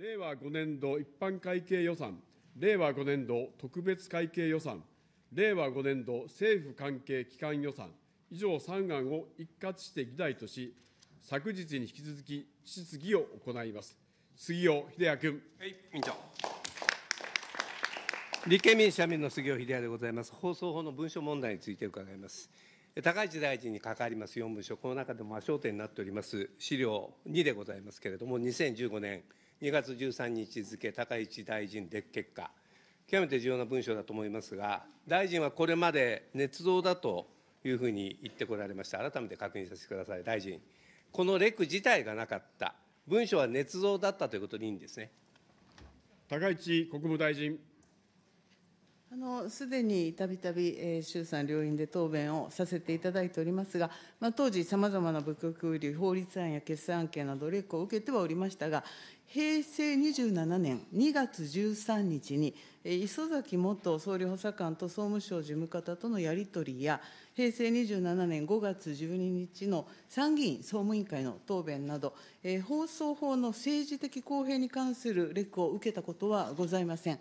令和5年度一般会計予算、令和5年度特別会計予算、令和5年度政府関係機関予算、以上3案を一括して議題とし、昨日に引き続き質疑を行います。杉尾秀哉君。はい、委員長。立憲民主社民の杉尾秀哉でございます。放送法の文書問題について伺います。高市大臣に関わります4文書、この中でも焦点になっております資料2でございますけれども、2015年、2月13日付、高市大臣で結果、極めて重要な文書だと思いますが、大臣はこれまで捏造だというふうに言ってこられました、改めて確認させてください、大臣、このレク自体がなかった、文書は捏造だったということでいいんですね。高市国務大臣。すでにたびたび、衆参両院で答弁をさせていただいておりますが、まあ、当時、さまざまな価局流、法律案や決算案件など、例を受けてはおりましたが、平成27年2月13日に、磯崎元総理補佐官と総務省事務方とのやり取りや、平成27年5月12日の参議院総務委員会の答弁など、放送法の政治的公平に関するレクを受けたことはございません。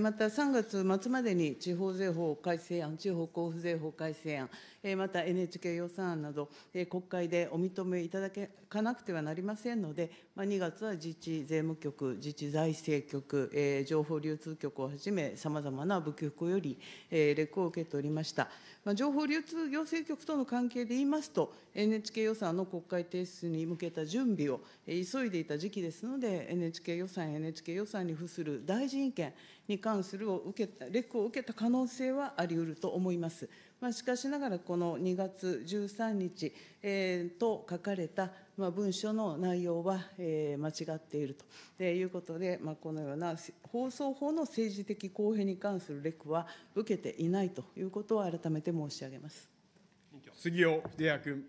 また3月末までに地方税法改正案、地方交付税法改正案、また NHK 予算案など、国会でお認めいただかなくてはなりませんので、2月は自治税務局、自治財政局、情報流通局をはじめ、さまざまな部局よりレクを受けておりました。情報流通行政局との関係で言いますと、NHK 予算の国会提出に向けた準備を急いでいた時期ですので、NHK 予算、NHK 予算に付する大臣意見に関するを受けた、レクを受けた可能性はあり得ると思います。しかしながら、この2月13日と書かれた文書の内容は間違っているということで、このような放送法の政治的公平に関するレクは受けていないということを改めて申し上げます杉尾秀哉君。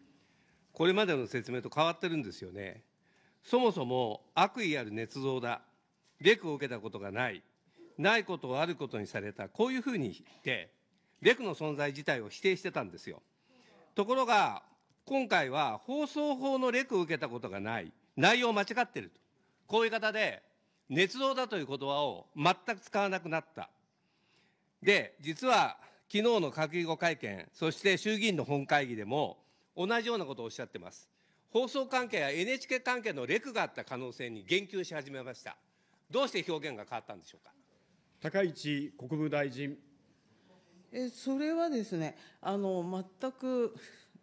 これまでの説明と変わってるんですよね。そもそも悪意ある捏造だ、レクを受けたことがない、ないことをあることにされた、こういうふうに言って、レクの存在自体を否定してたんですよ。ところが、今回は放送法のレクを受けたことがない、内容を間違ってると。こういう方で、捏造だという言葉を全く使わなくなった。で、実は昨日の閣議後会見、そして衆議院の本会議でも、同じようなことをおっしゃってます。放送関係や NHK 関係のレクがあった可能性に言及し始めました。どうして表現が変わったんでしょうか。高市国務大臣。えそれはですね、あの全く、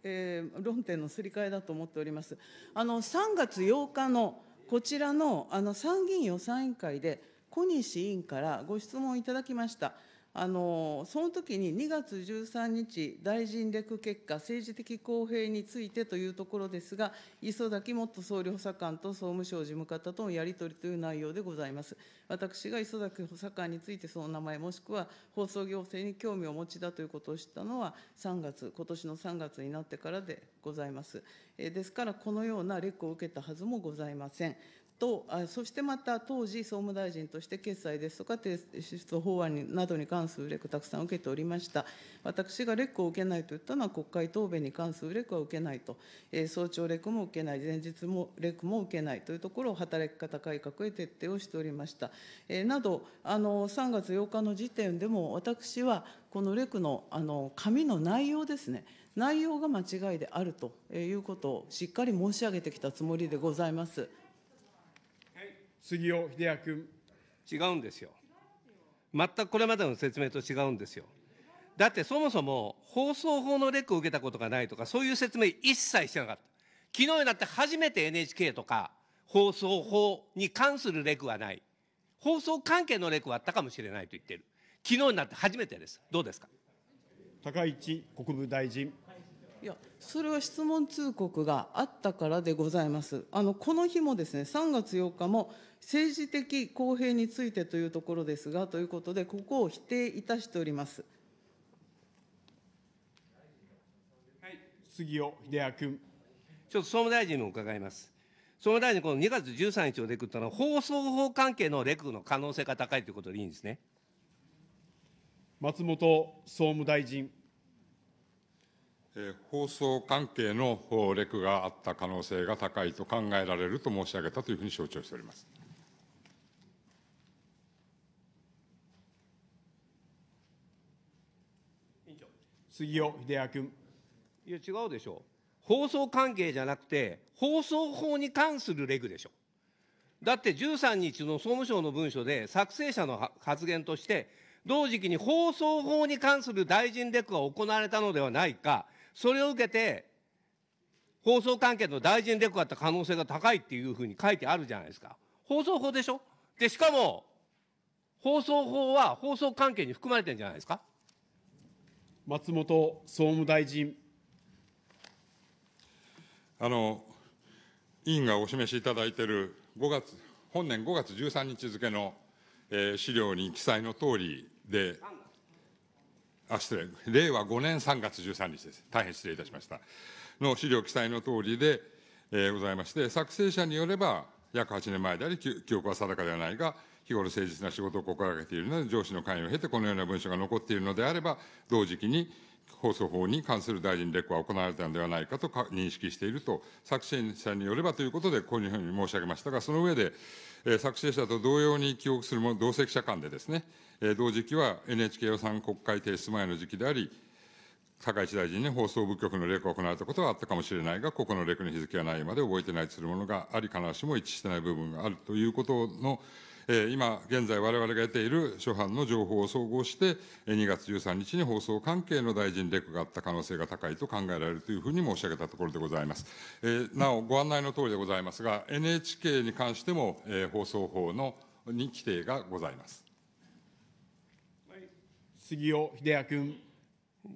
えー、論点のすり替えだと思っております。あの3月8日のこちらのあの参議院予算委員会で、小西委員からご質問いただきました。あのその時に2月13日、大臣レク結果、政治的公平についてというところですが、磯崎元総理補佐官と総務省事務方とのやり取りという内容でございます。私が磯崎補佐官についてその名前、もしくは放送行政に興味をお持ちだということを知ったのは、3月、今年の3月になってからでございます。ですから、このようなレクを受けたはずもございません。とあ、そしてまた当時、総務大臣として決裁ですとか、提出法案などに関するレクたくさん受けておりました。私がレクを受けないと言ったのは、国会答弁に関するレクは受けないと、えー、早朝レクも受けない、前日もレクも受けないというところを働き方改革へ徹底をしておりました。えー、などあの、3月8日の時点でも、私はこのレクのあの紙の内容ですね、内容が間違いであるということをしっかり申し上げてきたつもりでございます。杉尾秀哉君。違うんですよ。全くこれまでの説明と違うんですよ。だってそもそも放送法のレクを受けたことがないとか、そういう説明一切してなかった。昨日になって初めて NHK とか放送法に関するレクはない。放送関係のレクはあったかもしれないと言ってる。昨日になって初めてです。どうですか。高市国務大臣。いやそれは質問通告があったからでございます。あのこの日もですね、3月8日も政治的公平についてというところですが、ということで、ここを否定いたしております。はい、杉尾秀哉君。ちょっと総務大臣も伺います。総務大臣、この2月13日のレクというのは、放送法関係のレクの可能性が高いということでいいんですね。松本総務大臣。放送関係のレクがあった可能性が高いと考えられると申し上げたというふうに承知をしております。杉尾秀哉君。いや、違うでしょ放送関係じゃなくて、放送法に関するレクでしょ。だって13日の総務省の文書で、作成者の発言として、同時期に放送法に関する大臣レクが行われたのではないか、それを受けて、放送関係の大臣でこがあった可能性が高いっていうふうに書いてあるじゃないですか。放送法でしょで、しかも、放送法は放送関係に含まれてるんじゃないですか。松本総務大臣。あの、委員がお示しいただいている5月、本年5月13日付の、えー、資料に記載の通りであ失礼、令和5年3月13日です。大変失礼いたしました。の資料記載の通りで、えー、ございまして、作成者によれば、約8年前であり、記憶は定かではないが、日頃誠実な仕事を心がけているので、上司の関与を経てこのような文書が残っているのであれば、同時期に放送法に関する大臣レクは行われたのではないかと認識していると、作成者によればということで、こういうふうに申し上げましたが、その上で、えー、作成者と同様に記憶するも同席者間でですね、同時期は NHK 予算国会提出前の時期であり、高市大臣に放送部局のレクを行われたことはあったかもしれないが、ここのレクの日付はないまで覚えてないとするものがあり、必ずしも一致してない部分があるということの、え今現在、われわれが得ている諸般の情報を総合して、2月13日に放送関係の大臣レクがあった可能性が高いと考えられるというふうに申し上げたところでございます。えなお、ご案内のとおりでございますが、NHK に関しても、え放送法のに規定がございます。杉尾秀哉君。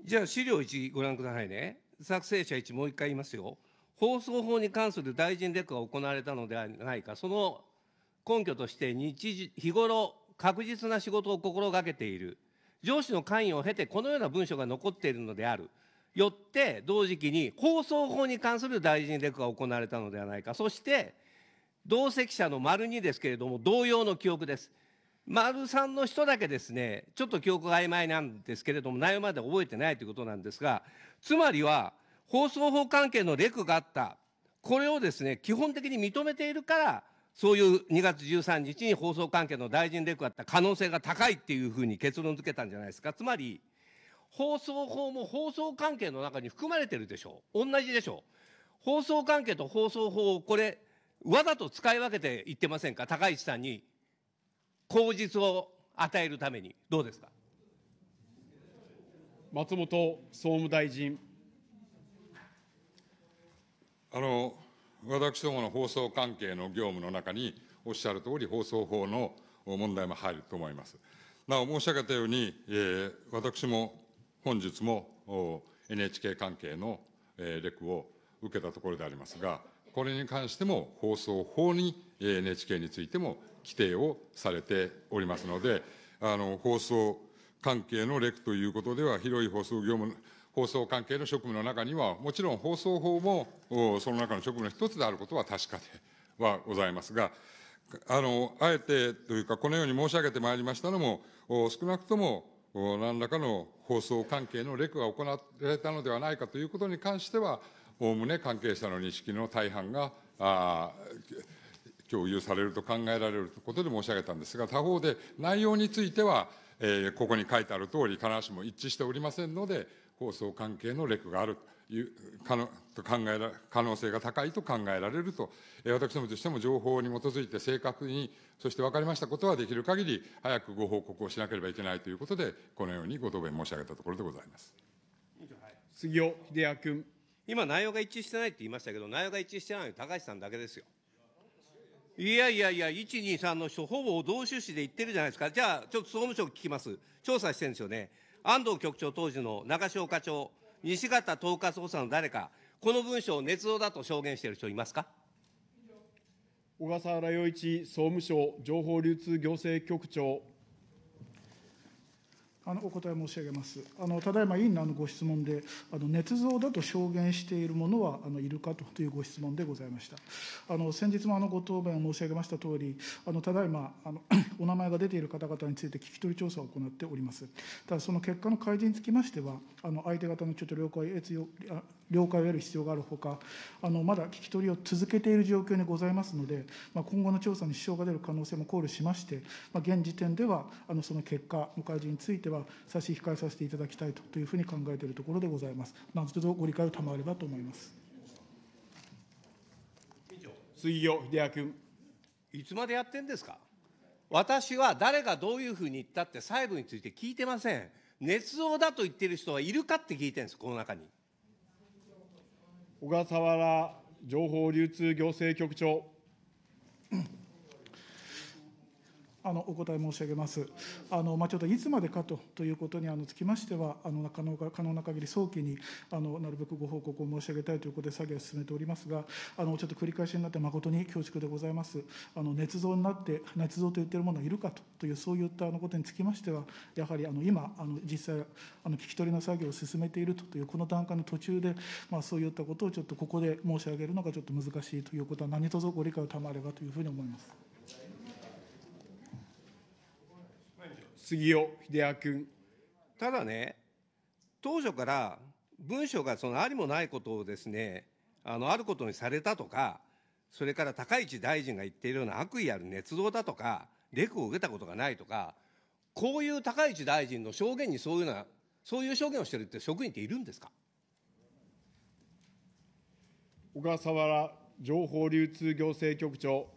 じゃあ資料1ご覧くださいね。作成者1もう一回言いますよ。放送法に関する大臣レクが行われたのではないか。その根拠として日時、日頃、確実な仕事を心がけている。上司の関与を経てこのような文書が残っているのである。よって同時期に放送法に関する大臣レクが行われたのではないか。そして同席者の丸2ですけれども同様の記憶です。丸さんの人だけですね、ちょっと記憶が曖昧なんですけれども、内容まで覚えてないということなんですが、つまりは、放送法関係のレクがあった、これをですね、基本的に認めているから、そういう2月13日に放送関係の大臣レクがあった可能性が高いっていうふうに結論付けたんじゃないですか。つまり、放送法も放送関係の中に含まれてるでしょう。同じでしょう。放送関係と放送法をこれ、わざと使い分けて言ってませんか高市さんに口実を与えるために、どうですか。松本総務大臣。あの私どもの放送関係の業務の中に、おっしゃる通り、放送法の問題も入ると思います。なお、申し上げたように、えー、私も本日も NHK 関係の、えー、レクを受けたところでありますが、これに関しても放送法にえ NHK についても規定をされておりますので、あの放送関係のレクということでは、広い放送業務、放送関係の職務の中には、もちろん放送法もその中の職務の一つであることは確かではございますが、あのあえてというか、このように申し上げてまいりましたのも、少なくとも何らかの放送関係のレクが行われたのではないかということに関しては、おおむね関係者の認識の大半が、あ共有されると考えられるとことで申し上げたんですが、他方で内容については、えー、ここに書いてある通り、必ずしも一致しておりませんので、放送関係のレクがあるという可能と考えら可能性が高いと考えられると、えー、私どもとしても情報に基づいて正確に、そして分かりましたことはできる限り、早くご報告をしなければいけないということで、このようにご答弁申し上げたところでございます。杉尾秀哉君。今、内容が一致してないって言いましたけど、内容が一致してないのは高橋さんだけですよ。いやいやいや、1、2、3の人、ほぼ同趣旨で言ってるじゃないですか。じゃあ、ちょっと総務省聞きます。調査してるんですよね。安藤局長当時の中潮課長、西方統括補佐の誰か、この文書を捏造だと証言している人いますか小笠原洋一総務省情報流通行政局長。あのお答え申し上げます。あのただいま委員のあのご質問で、あの捏造だと証言しているものはあのいるかというご質問でございました。あの先日もあのご答弁を申し上げましたとおり、あのただいまあの お名前が出ている方々について聞き取り調査を行っております。ただその結果の開示につきましては、あの相手方のちょっと了解を得了解を得る必要があるほか、あのまだ聞き取りを続けている状況にございますので、まあ、今後の調査に支障が出る可能性も考慮しまして、まあ、現時点ではあのその結果の開示については差し控えさせていただきたいというふうに考えているところでございます。なんとぞご理解を賜ればと思います。水曜秀明君。いつまでやってんですか。私は誰がどういうふうに言ったって細部について聞いてません。捏造だと言ってる人はいるかって聞いてるんです、この中に。小笠原情報流通行政局長。あのお答え申し上げます。あのまあ、ちょっといつまでかとということにあのつきましては、あの可能可能な限り早期にあのなるべくご報告を申し上げたいということで作業を進めておりますが、あのちょっと繰り返しになって誠に恐縮でございます。あの捏造になって捏造と言っている者はいるかとというそういったあのことにつきましては、やはりあの今あの実際あの聞き取りの作業を進めているというこの段階の途中で、まあそういったことをちょっとここで申し上げるのがちょっと難しいということは何卒ご理解を賜ればというふうに思います。杉尾秀哉君。ただね、当初から文書がそのありもないことをですね、あの、あることにされたとか、それから高市大臣が言っているような悪意ある捏造だとか、レクを受けたことがないとか、こういう高市大臣の証言にそういうような、そういう証言をしてるって職員っているんですか小笠原情報流通行政局長。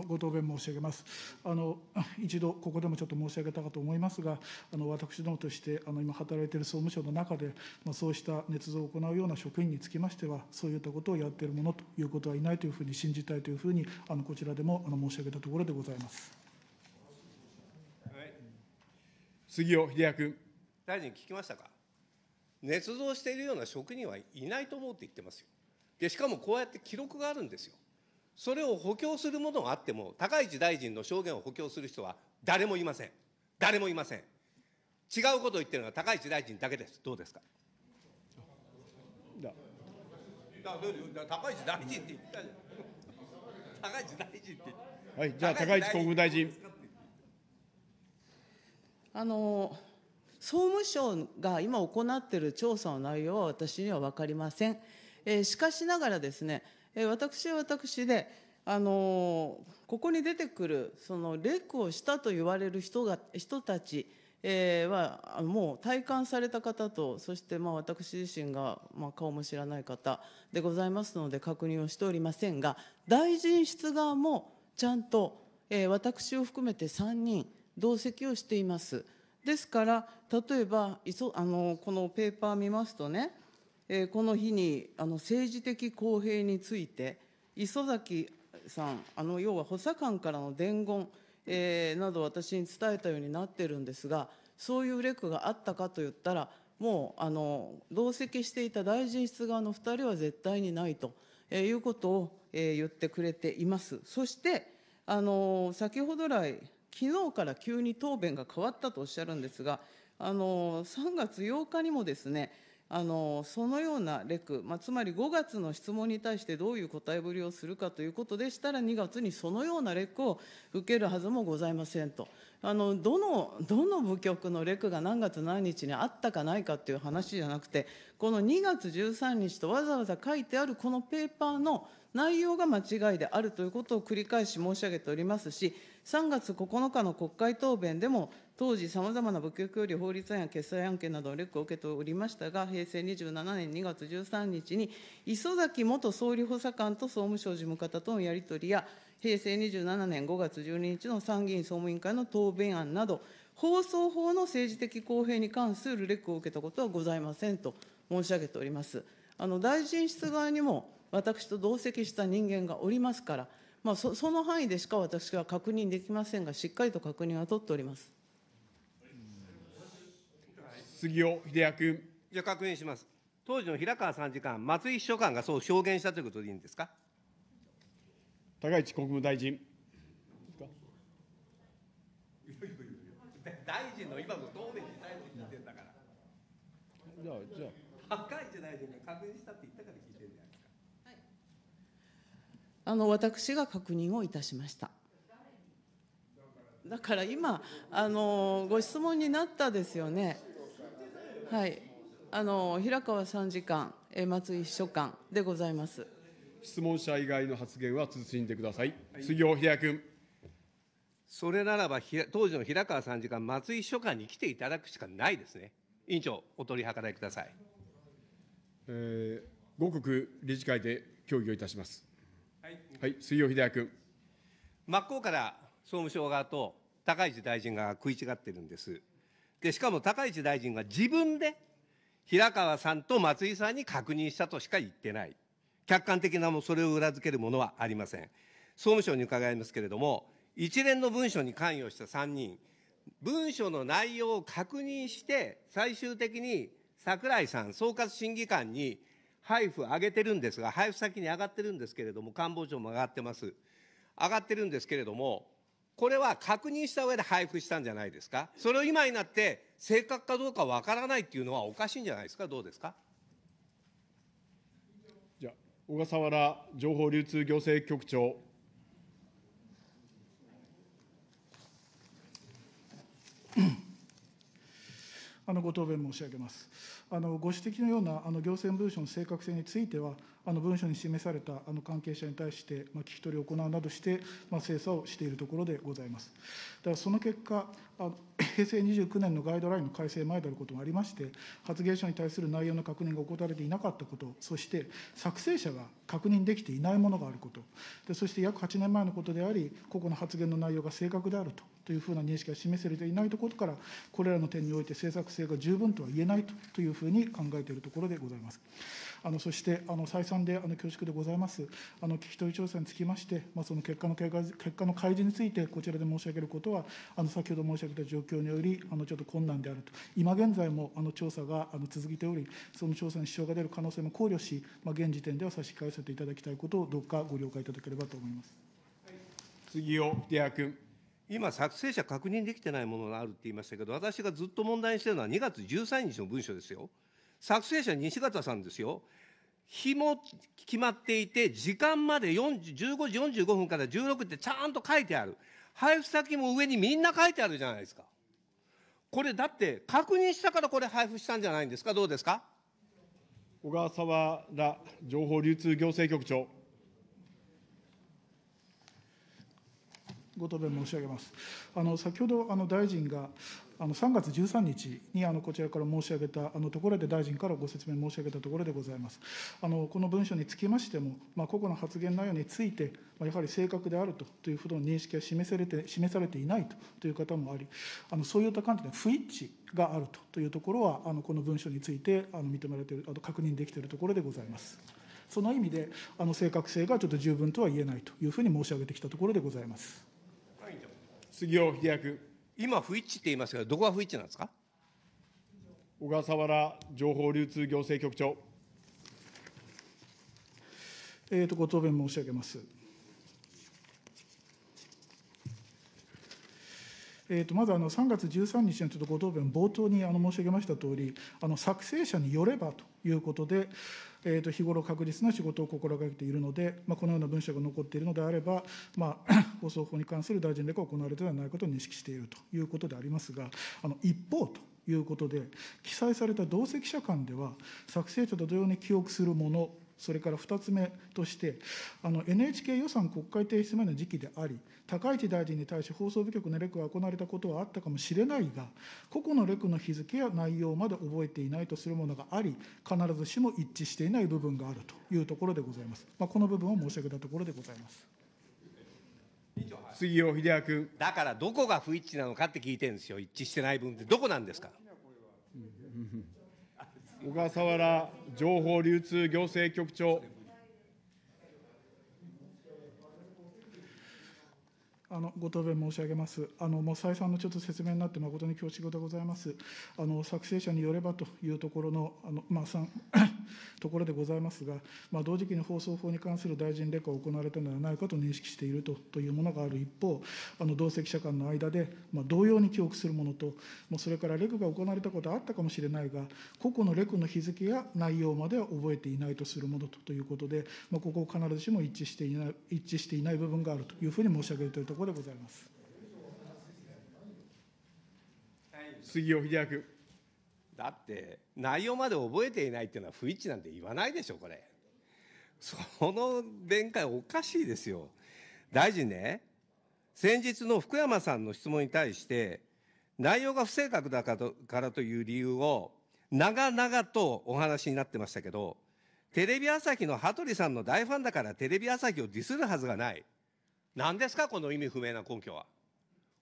ご答弁申し上げます。一度、ここでもちょっと申し上げたかと思いますが、私どもとして、今働いている総務省の中で、そうした捏造を行うような職員につきましては、そういったことをやっている者ということはいないというふうに信じたいというふうに、こちらでも申し上げたところでございます。杉尾秀哉君。大臣、聞きましたか。捏造しているような職員はいないと思うって言ってますよ。でしかもこうやって記録があるんですよ。それを補強するものがあっても、高市大臣の証言を補強する人は誰もいません。誰もいません。違うことを言ってるのは高市大臣だけです。どうですか。だ高市大臣って言ったじゃん。高市大臣ってはい、じゃあ高市国務大臣。あの総務省が今行っている調査の内容は私には分かりません。えー、しかしながらですね、私は私で、あのここに出てくるそのレクをしたと言われる人が人たちえー、はもう体感された方とそしてまあ私自身が、まあ、顔も知らない方でございますので確認をしておりませんが大臣室側もちゃんと、えー、私を含めて3人同席をしています。ですから例えばあのこのペーパー見ますとねえこの日にあの政治的公平について、磯崎さん、あの要は補佐官からの伝言、えー、など私に伝えたようになってるんですが、そういうレクがあったかといったら、もうあの同席していた大臣室側の2人は絶対にないと、えいうことを、え言ってくれています。そして、あの先ほど来、昨日から急に答弁が変わったとおっしゃるんですが、あの3月8日にもですね、あのそのようなレク、まあ、つまり5月の質問に対してどういう答えぶりをするかということでしたら、2月にそのようなレクを受けるはずもございませんと、あのどのどの部局のレクが何月何日にあったかないかという話じゃなくて、この2月13日とわざわざ書いてあるこのペーパーの内容が間違いであるということを繰り返し申し上げておりますし、3月9日の国会答弁でも、当時、さまざまな仏教協り法律案や決裁案件などのレックを受けておりましたが、平成27年2月13日に、磯崎元総理補佐官と総務省事務方とのやり取りや、平成27年5月12日の参議院総務委員会の答弁案など、放送法の政治的公平に関するレックを受けたことはございませんと申し上げております。あの大臣室側にも私と同席した人間がおりますから、まあ、その範囲でしか私は確認できませんが、しっかりと確認は取っております。杉尾秀哉君。じゃあ確認します。当時の平川参事官、松井秘書官がそう証言したということでいいんですか。高市国務大臣。大臣の今の答弁に大臣聞いてんだから。じゃあ、じゃあ。高市大臣が確認したって言ったから聞いてんじゃないですか。あの、私が確認をいたしました。だから今、あのご質問になったですよね。はい、あの平川参事官、松井秘書官でございます。質問者以外の発言は慎んでください。はい、杉尾秀君。それならば、当時の平川参事官、松井秘書官に来ていただくしかないですね。委員長、お取り計らいください。えー、五国理事会で協議をいたします。はい、はい、水曜秀哉君。真っ向から総務省側と高市大臣が食い違ってるんです。で、しかも高市大臣は自分で平川さんと松井さんに確認したとしか言ってない。客観的なもそれを裏付けるものはありません。総務省に伺いますけれども、一連の文書に関与した3人、文書の内容を確認して、最終的に櫻井さん、総括審議官に配布上げてるんですが、配布先に上がってるんですけれども、官房長も上がってます。上がってるんですけれども、これは確認した上で配布したんじゃないですか。それを今になって正確かどうかわからないっていうのはおかしいんじゃないですか。どうですか。じゃ小笠原情報流通行政局長。あのご答弁申し上げます。あのご指摘のようなあの行政文書の正確性については、あの文書に示されたあの関係者に対して、まあ、聞き取りを行うなどして、まあ、精査をしているところでございます。だからその結果、あの平成29年のガイドラインの改正前であることもありまして、発言者に対する内容の確認が怠れていなかったこと、そして作成者が確認できていないものがあること、でそして約8年前のことであり、個々の発言の内容が正確であるとというふうな認識が示されていないところから、これらの点において政策性が十分とは言えないというふうに考えているところでございます。あのそしてあの再さんであの恐縮でございます。あの聞き取り調査につきまして、まあ、その結果の結果の開示について、こちらで申し上げることは、あの先ほど申し上げた状況により、あのちょっと困難であると、今現在もあの調査があの続いており、その調査に支障が出る可能性も考慮し、まあ、現時点では差し控えさせていただきたいことを、どうかご了解いただければと思います。杉尾秀哉君。今、作成者確認できてないものがあるって言いましたけど、私がずっと問題にしてるのは2月13日の文書ですよ。作成者西方さんですよ。日も決まっていて時間まで15時45分から16ってちゃんと書いてある配布先も上にみんな書いてあるじゃないですかこれだって確認したからこれ配布したんじゃないんですかどうですか小川沢田情報流通行政局長ご答弁申し上げます。あの先ほどあの大臣があの3月13日にあのこちらから申し上げたあのところで、大臣からご説明申し上げたところでございます。あのこの文書につきましても、まあ、個々の発言内容について、まあ、やはり正確であるというふうな認識は示されて示されていないとという方もあり、あのそういった観点で不一致があるというところは、あのこの文書についてあの認められている、あと確認できているところでございます。その意味で、あの正確性がちょっと十分とは言えないというふうに申し上げてきたところでございます。杉尾秀哉君。今、不一致って言いますが、どこが不一致なんですか小笠原情報流通行政局長。えーと、ご答弁申し上げます。えー、とまずあの3月13日のちょっとご答弁、冒頭にあの申し上げましたとおり、あの作成者によればということで、えー、と日頃確実な仕事を心がけているので、まあ、このような文書が残っているのであれば、まあ、放送法に関する大臣令が行われてはないことを認識しているということでありますが、あの一方ということで、記載された同席者間では、作成者と同様に記憶するものそれから2つ目として、NHK 予算国会提出前の時期であり、高市大臣に対し放送部局のレクが行われたことはあったかもしれないが、個々のレクの日付や内容まで覚えていないとするものがあり、必ずしも一致していない部分があるというところでございます。まあ、この部分を申し上げたところでございます。杉尾秀哉君。だからどこが不一致なのかって聞いてるんですよ、一致してない部分って、どこなんですか。小笠原情報流通行政局長。あのご答弁申し上げます。あのもう再三のちょっと説明になって、誠に恐縮でございます。あの作成者によればというところの、あのまあ、ところでございますが、まあ、同時期に放送法に関する大臣レクが行われたのではないかと認識しているとというものがある一方、あの同席者間の間で、まあ、同様に記憶するものと、もうそれからレクが行われたことはあったかもしれないが、個々のレクの日付や内容までは覚えていないとするものとということで、まあ、ここを必ずしも一致していない一致していない部分があるというふうに申し上げているところころでございます。杉尾秀哉だって内容まで覚えていないっていうのは不一致なんて言わないでしょこれその弁解おかしいですよ大臣ね先日の福山さんの質問に対して内容が不正確だからという理由を長々とお話になってましたけどテレビ朝日の羽鳥さんの大ファンだからテレビ朝日をディスるはずがない何ですかこの意味不明な根拠は。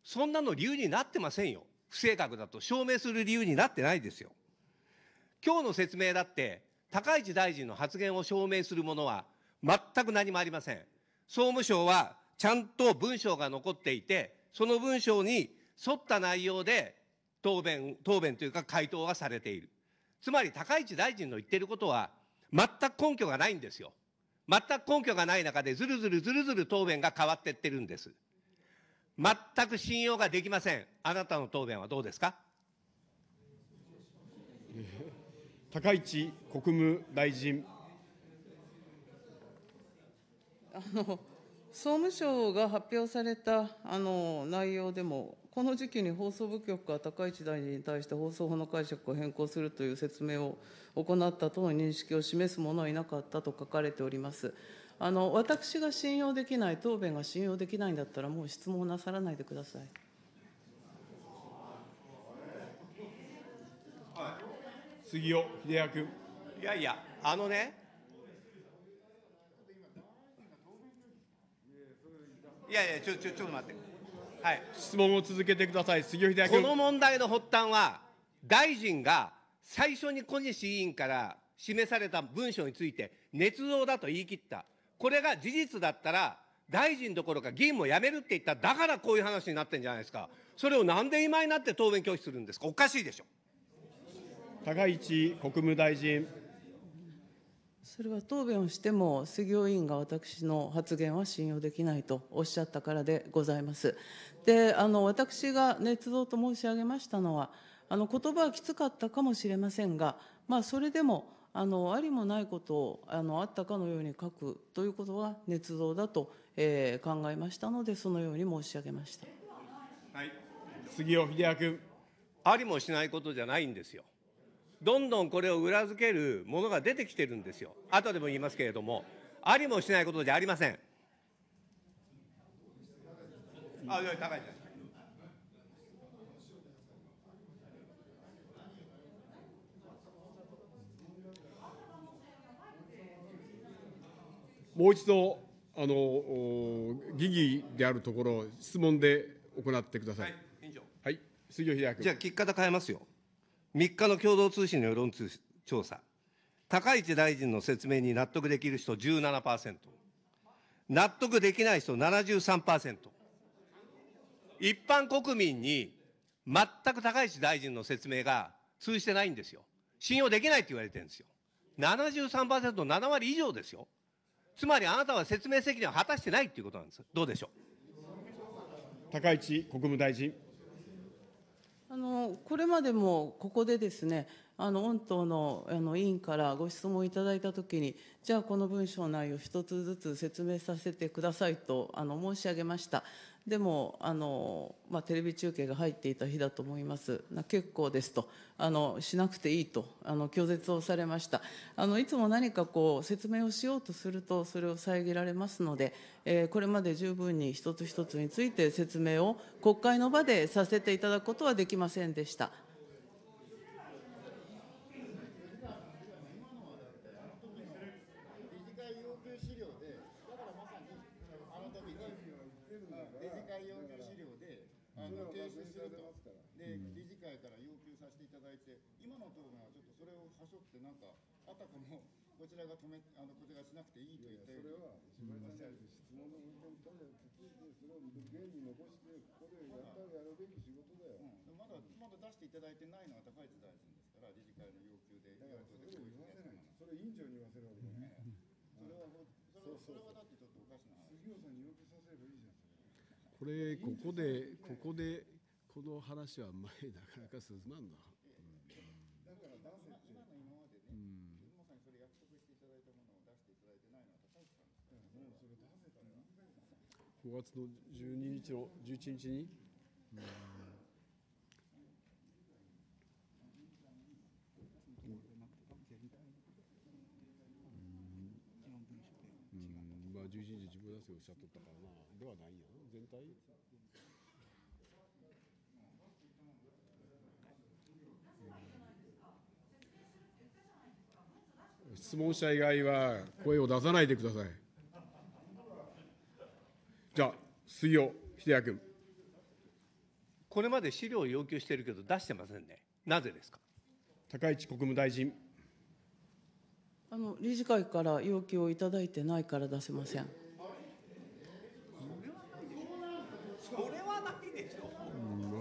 そんなの理由になってませんよ。不正確だと証明する理由になってないですよ。今日の説明だって、高市大臣の発言を証明するものは全く何もありません。総務省はちゃんと文章が残っていて、その文章に沿った内容で答弁、答弁というか回答がされている。つまり高市大臣の言ってることは全く根拠がないんですよ。全く根拠がない中で、ずるずるずるずる答弁が変わっていってるんです。全く信用ができません。あなたの答弁はどうですか 高市国務大臣。あの総務省が発表されたあの内容でもこの時期に放送部局が高市大臣に対して放送法の解釈を変更するという説明を行ったとの認識を示す者はいなかったと書かれております。あの私が信用できない、答弁が信用できないんだったら、もう質問なさらないでください。い、杉尾秀哉君。いやいや、あのね、いやいや、ちょ、ちょ、ちょっと待って。はい、質問を続けてください、杉尾秀明この問題の発端は、大臣が最初に小西委員から示された文書について、捏造だと言い切った、これが事実だったら、大臣どころか議員も辞めるって言った、だからこういう話になってるんじゃないですか、それをなんで今になって答弁拒否するんですか、おかしいでしょ。高市国務大臣。それは答弁をしても、杉尾委員が私の発言は信用できないとおっしゃったからでございます。で、あの私が捏造と申し上げましたのは、あの言葉はきつかったかもしれませんが、まあ、それでもあのありもないことをあのあったかのように書くということは捏造だと、えー、考えましたので、そのように申し上げました。はい、杉尾秀哉君。ありもしないことじゃないんですよ。どんどんこれを裏付けるものが出てきてるんですよ。後でも言いますけれども、ありもしないことじゃありません。あ、い高いです。もう一度、あの、疑義であるところ、質問で行ってください。はい、はい、杉尾秀明。じゃあ、聞き方変えますよ。3日の共同通信の世論調査、高市大臣の説明に納得できる人17%、納得できない人73%、一般国民に全く高市大臣の説明が通じてないんですよ。信用できないって言われてるんですよ。73%、7割以上ですよ。つまりあなたは説明責任を果たしてないということなんです。どうでしょう。高市国務大臣。あのこれまでもここでですね、あの御党のあの委員からご質問いただいたときに、じゃあ、この文書の内容、一つずつ説明させてくださいとあの申し上げました。でもあの、まあ、テレビ中継が入っていた日だと思います、な結構ですとあの、しなくていいとあの拒絶をされましたあの、いつも何かこう説明をしようとすると、それを遮られますので、えー、これまで十分に一つ一つについて説明を国会の場でさせていただくことはできませんでした。そってなんかあたかもこちらが止めあのこちらがしなくていいと言ってそれは柴井さんに質問の運転とでつ続いてそれを現に残してここでやったやるべき仕事だよ、うん、まだまだ出していただいてないのは高市大臣ですから理事会の要求で言われてこういそれ委員長に言わせるわけじねそれはそれはそれはだってちょっとおかしな杉尾さんに要求させればいいじゃんこれここでここでこの話は前なかなか進まんの。5月の12日の11日に、うんまあ、11日自分出すよおっしゃっとったからなではないよ、全体質問者以外は声を出さないでください。じゃあ、杉尾秀哉君。これまで資料を要求しているけど、出してませんね、なぜですか高市国務大臣。あの理事会から要求をいただいてないから出せません。それはないでしょ。言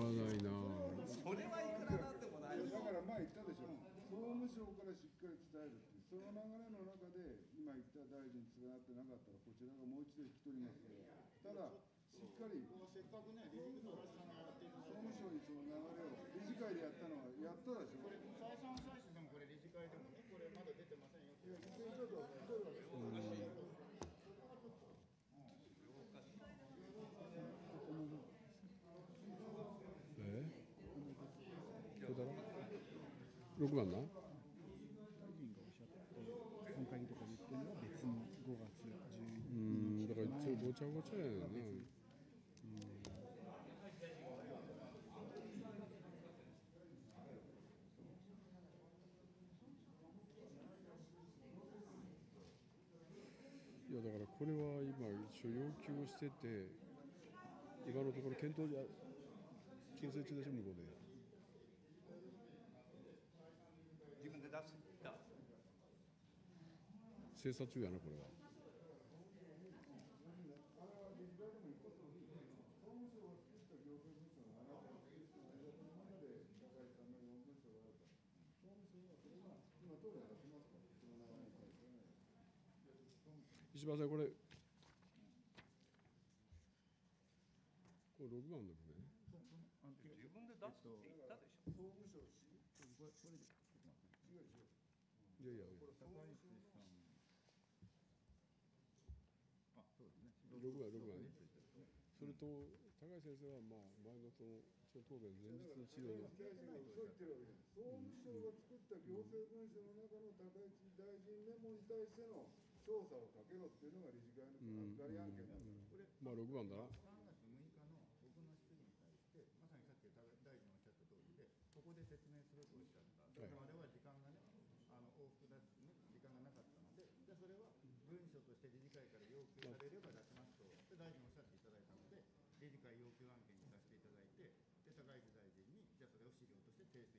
それはいくらなんでもない。だから前言ったでしょ。総務省からしっかり伝えるその流れの中で今言った大臣につながってなかったらこちらがもう一度引き取りますよ。ただ、しっかり、せっかくね、理事の話さんがやって総務省にその流れを、理事会でやったのは、やったでしょ。これ、再三再四でもこれ、理事会でもね、これ、まだ出てませんよ。いや、ちょっと、ちょっと、おかしい。えこれ番ちゃごちゃやよね、うん、いやだからこれは今一応要求をしてて今のところ検討じゃ金水中でしょ向こうで自分で出すだ精査中やなこれは。石破さんこれこれ6番だもね自分で出すって言ったでしょ総務省これこれあそうですね6番6番それと高橋先生はまあ前のとし答弁前日の資料総務省が作った行政文書の中の高市大臣メモに対しての調査をかけろっていうのが理事会の預かり案件なんだ、うまあ6番だな。月6日の僕の質疑に対して、まさにさっき大臣おっしゃった通りで、ここで説明するとおっしゃった。だからあれは時間がね、あの往復だ、ね、時間がなかったので、でそれは文書として理事会から要求されれば出しますと、大臣おっしゃっていただいたので、理事会要求案件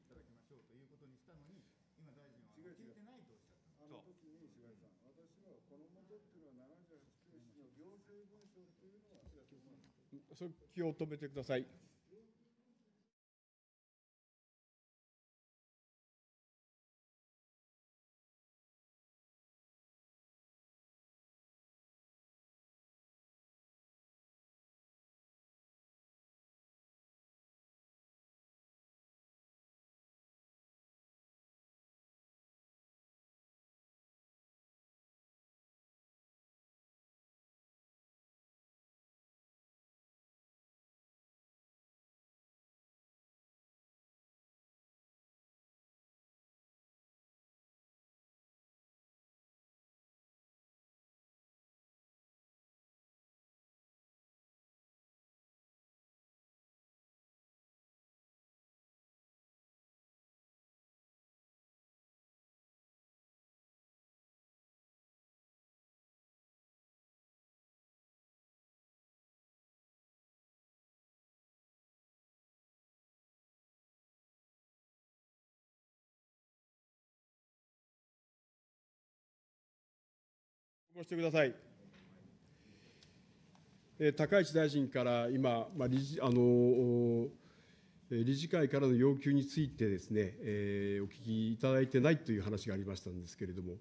ただきましょうということにしたのに、今、大臣は聞いてないとおっしゃったあの時に菅井さん、私はこのもとっていうのは78ページの行政文書っていうのは、それ、気を止めてください。ごしてください。高市大臣から今、理事あの理事会からの要求についてですね、えー、お聞きいただいてないという話がありましたんですけれども、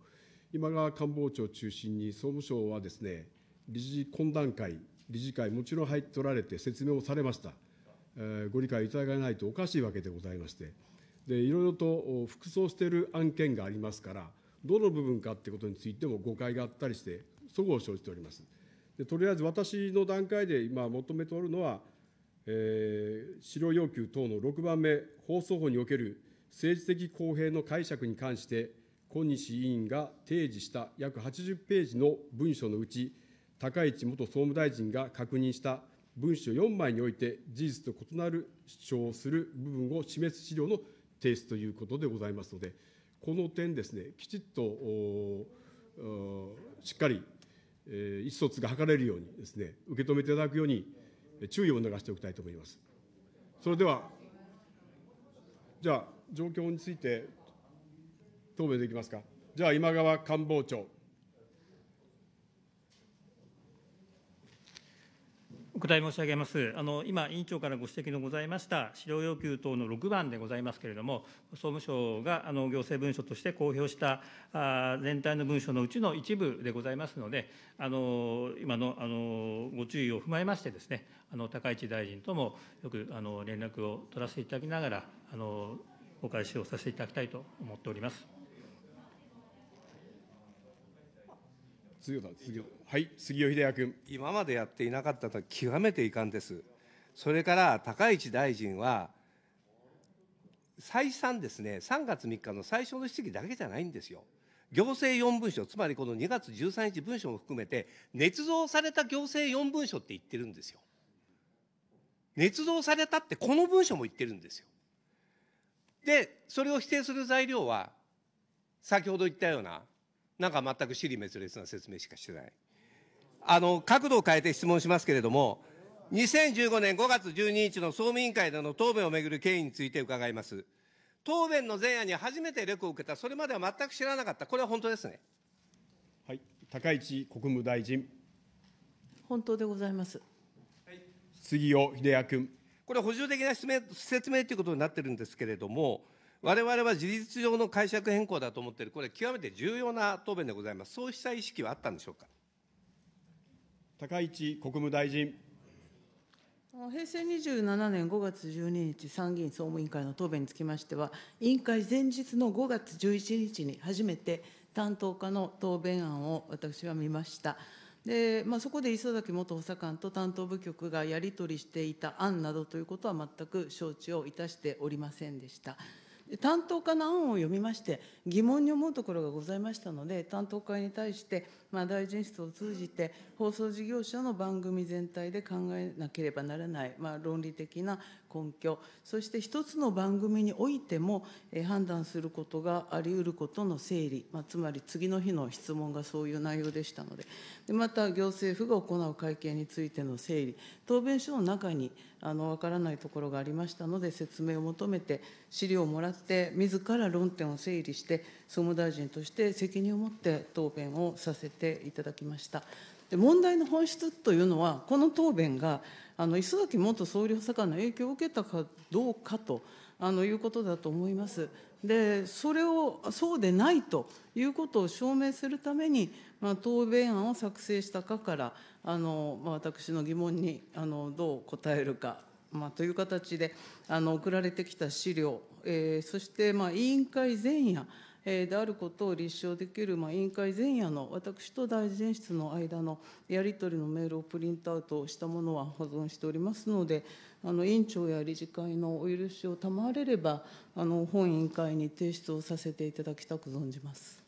今川官房長を中心に、総務省はですね、理事懇談会、理事会、もちろん入っておられて説明をされました、えー、ご理解いただかないとおかしいわけでございまして、でいろいろと服装している案件がありますから、どの部分かってことについても誤解があったりして、そごを生じております。でとりあえず私の段階で今求めておるのは、えー、資料要求等の6番目、放送法における政治的公平の解釈に関して、小西委員が提示した約80ページの文書のうち、高市元総務大臣が確認した文書4枚において、事実と異なる主張をする部分を示す資料の提出ということでございますので、この点ですね、きちっとおしっかり、えー、意思疎通が図れるようにですね、受け止めていただくように注意を促しておきたいと思います。それでは、じゃあ、状況について答弁できますか。じゃあ、今川官房長。お答え申し上げます。あの今、委員長からご指摘のございました資料要求等の6番でございますけれども、総務省があの行政文書として公表したあ全体の文書のうちの一部でございますので、あの今のあのご注意を踏まえましてです、ね、あの高市大臣ともよくあの連絡を取らせていただきながら、あのお返しをさせていただきたいと思っております。杉尾さん、杉はい、杉尾秀哉君。今までやっていなかったと極めて遺憾です。それから高市大臣は、再三ですね、3月3日の最初の質疑だけじゃないんですよ。行政4文書、つまりこの2月13日文書も含めて、捏造された行政4文書って言ってるんですよ。捏造されたってこの文書も言ってるんですよ。で、それを否定する材料は、先ほど言ったようななんか全く支離滅裂な説明しかしてない。あの、角度を変えて質問しますけれども、2015年5月12日の総務委員会での答弁をめぐる経緯について伺います。答弁の前夜に初めてレクを受けた、それまでは全く知らなかった、これは本当ですね。はい、高市国務大臣。本当でございます。はい、杉尾秀哉君。これ、補充的な説明ということになってるんですけれども、われわれは事実上の解釈変更だと思っている、これ、極めて重要な答弁でございます。そうした意識はあったんでしょうか。高市国務大臣。平成27年5月12日、参議院総務委員会の答弁につきましては、委員会前日の5月11日に初めて担当課の答弁案を私は見ました。でまあ、そこで磯崎元補佐官と担当部局がやり取りしていた案などということは、全く承知をいたしておりませんでした。担当課の案を読みまして疑問に思うところがございましたので担当課に対して、まあ、大臣室を通じて放送事業者の番組全体で考えなければならない、まあ、論理的な根拠そして一つの番組においても、え判断することがありうることの整理、まあ、つまり次の日の質問がそういう内容でしたのででまた行政府が行う会見についての整理答弁書の中にあの分からないところがありましたので、説明を求めて、資料をもらって、自ら論点を整理して、総務大臣として責任を持って答弁をさせていただきました。で問題の本質というのは、この答弁が、あの磯崎元総理補佐官の影響を受けたかどうかとあのいうことだと思います。でそれをそうでないということを証明するために、まあ、答弁案を作成したかからあの、まあ、私の疑問にあのどう答えるか、まあ、という形であの送られてきた資料、えー、そして、まあ、委員会前夜であることを立証できる、まあ、委員会前夜の私と大臣室の間のやり取りのメールをプリントアウトしたものは保存しておりますので、あの委員長や理事会のお許しを賜れれば、あの本委員会に提出をさせていただきたく存じます。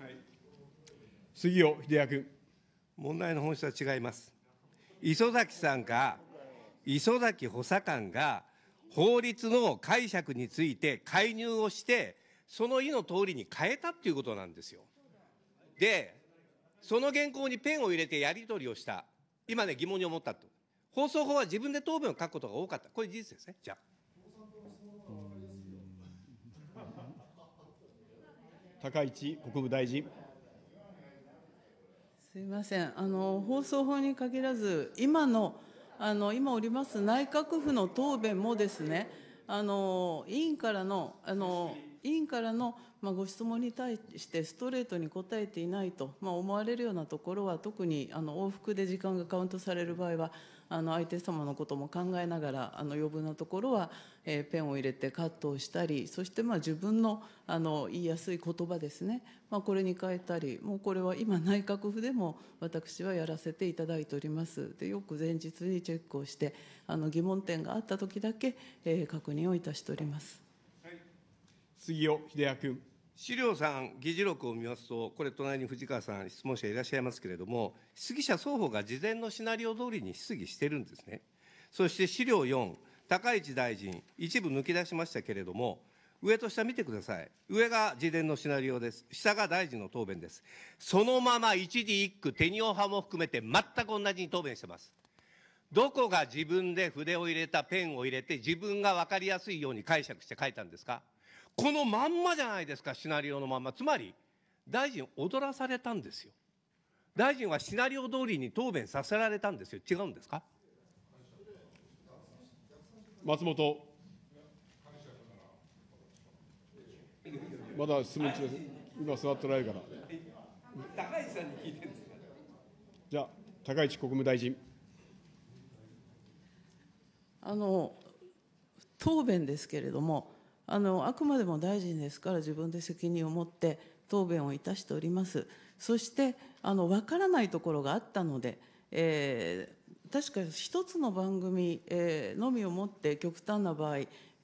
はい、杉尾秀哉君。問題の本質は違います。磯崎さんが、磯崎補佐官が、法律の解釈について介入をして、その意の通りに変えたっていうことなんですよ。で、その原稿にペンを入れてやり取りをした。今ね、疑問に思ったと。放送法は自分で答弁を書くことが多かった。これ事実ですね。じゃあ。高市国務大臣。すいませんあの放送法に限らず今のあの今おります内閣府の答弁もですねあの委員からのあの委員からの、まあ、ご質問に対してストレートに答えていないと、まあ、思われるようなところは特にあの往復で時間がカウントされる場合はあの相手様のことも考えながらあの余分なところはえペンを入れてカットをしたりそしてまあ自分のあの言いやすい言葉ですね、まあ、これに変えたりもうこれは今内閣府でも私はやらせていただいておりますでよく前日にチェックをしてあの疑問点があった時だけ、え確認をいたしております、はい、杉尾秀哉君。資料3、議事録を見ますと、これ、隣に藤川さん、質問者いらっしゃいますけれども、質疑者双方が事前のシナリオ通りに質疑してるんですね。そして資料4、高市大臣、一部抜き出しましたけれども、上と下見てください。上が事前のシナリオです。下が大臣の答弁です。そのまま一時一句、手にオ派も含めて全く同じに答弁してます。どこが自分で筆を入れた、ペンを入れて、自分が分かりやすいように解釈して書いたんですかこのまんまじゃないですか、シナリオのまんま。つまり、大臣踊らされたんですよ。大臣はシナリオ通りに答弁させられたんですよ。違うんですか松本。まだ質問中です。今座ってないから。高市さんに聞いてるんですか。じゃ高市国務大臣。あの答弁ですけれども、あのあくまでも大臣ですから自分で責任を持って答弁をいたしております。そしてあの分からないところがあったので、え確かに一つの番組、えのみをもって極端な場合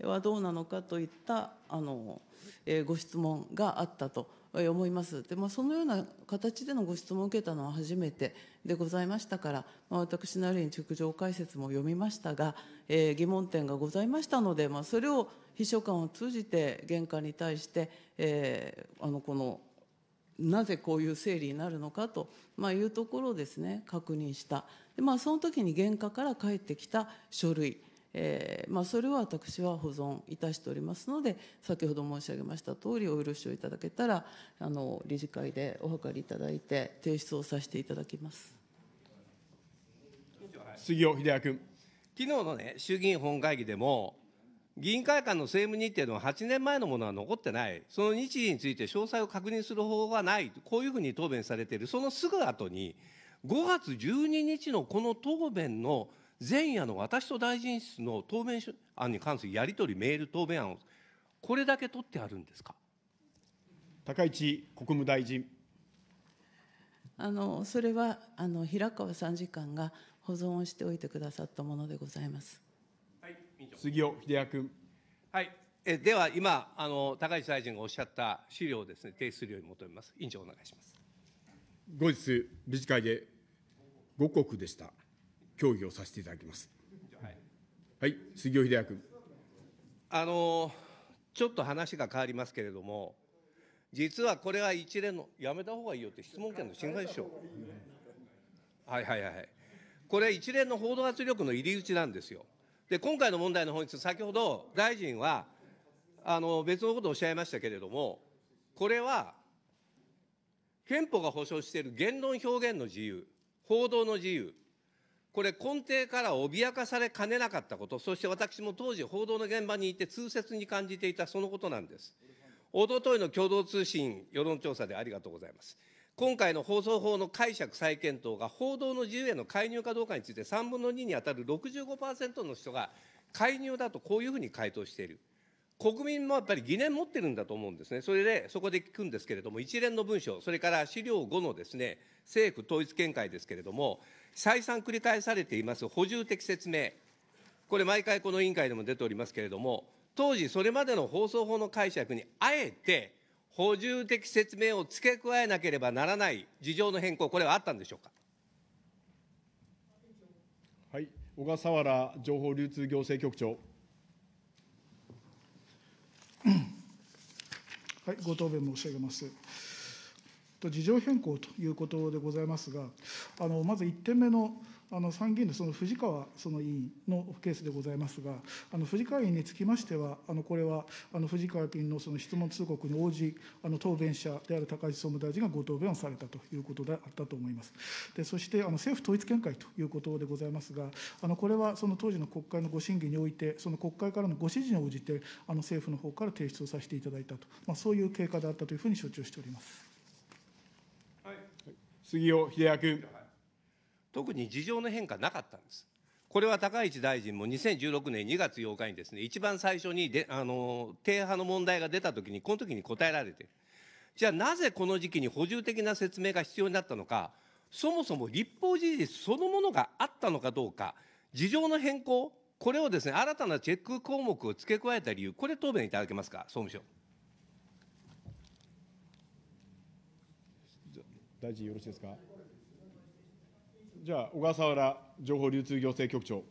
はどうなのかといったあの、えご質問があったと思いますで、まあ、そのような形でのご質問を受けたのは初めてでございましたから、まあ、私なりに築城解説も読みましたが、えー、疑問点がございましたので、まあ、それを秘書官を通じて玄関に対して、えー、あのこのなぜこういう整理になるのかと、まあ、いうところをですね確認したで、まあ、その時に原価から返ってきた書類、えーまあ、それを私は保存いたしておりますので先ほど申し上げました通りお許しをいただけたらあの理事会でお諮りいただいて提出をさせていただきます杉尾秀哉君昨日のね衆議院本会議でも議員会館の政務日程の8年前のものは残ってない、その日時について詳細を確認する方法はない、こういうふうに答弁されている、そのすぐ後に、5月12日のこの答弁の前夜の私と大臣室の答弁案に関するやり取り、メール、答弁案を、これだけ取ってあるんですか高市国務大臣。あのそれはあの平川参事官が保存をしておいてくださったものでございます。杉尾秀哉君。はい、えでは今あの、高市大臣がおっしゃった資料をです、ね、提出するように求めます。委員長、お願いします。後日、理事会で5国でした、協議をさせていただきます。はい、杉尾秀哉君。あのちょっと話が変わりますけれども、実はこれは一連の、やめたほうがいいよって質問権の侵害でしょ。はいはいはい。これ、一連の報道圧力の入り口なんですよ。で今回の問題の本質、先ほど大臣はあの別のことをおっしゃいましたけれども、これは憲法が保障している言論表現の自由、報道の自由、これ、根底から脅かされかねなかったこと、そして私も当時、報道の現場にいて、痛切に感じていたそのことなんです。おとといの共同通信世論調査でありがとうございます。今回の放送法の解釈再検討が報道の自由への介入かどうかについて、3分の2に当たる65%の人が、介入だとこういうふうに回答している。国民もやっぱり疑念持ってるんだと思うんですね。それで、そこで聞くんですけれども、一連の文書、それから資料5のですね、政府統一見解ですけれども、再三繰り返されています補充的説明、これ、毎回この委員会でも出ておりますけれども、当時、それまでの放送法の解釈にあえて、補充的説明を付け加えなければならない事情の変更、これはあったんでしょうか。はい、小笠原情報流通行政局長。はい、ご答弁申し上げます。事情変更ということでございますが、あのまず1点目のあの参議院のその藤川その委員のケースでございますが、あの藤川委員につきましては、あのこれはあの藤川議員のその質問通告に応じ、あの答弁者である高市総務大臣がご答弁をされたということであったと思います。でそしてあの政府統一見解ということでございますが、あのこれはその当時の国会のご審議において、その国会からのご指示に応じて、あの政府の方から提出をさせていただいたと、まあ、そういう経過であったというふうに承知をしております。はい、杉尾秀哉君。特に事情の変化なかったんです。これは高市大臣も2016年2月8日にですね、一番最初にで、あの、低派の問題が出たときに、この時に答えられてる。じゃあなぜこの時期に補充的な説明が必要になったのか、そもそも立法事実そのものがあったのかどうか、事情の変更、これをですね、新たなチェック項目を付け加えた理由、これ答弁いただけますか、総務省。大臣よろしいですか。じゃあ、小笠原情報流通行政局長。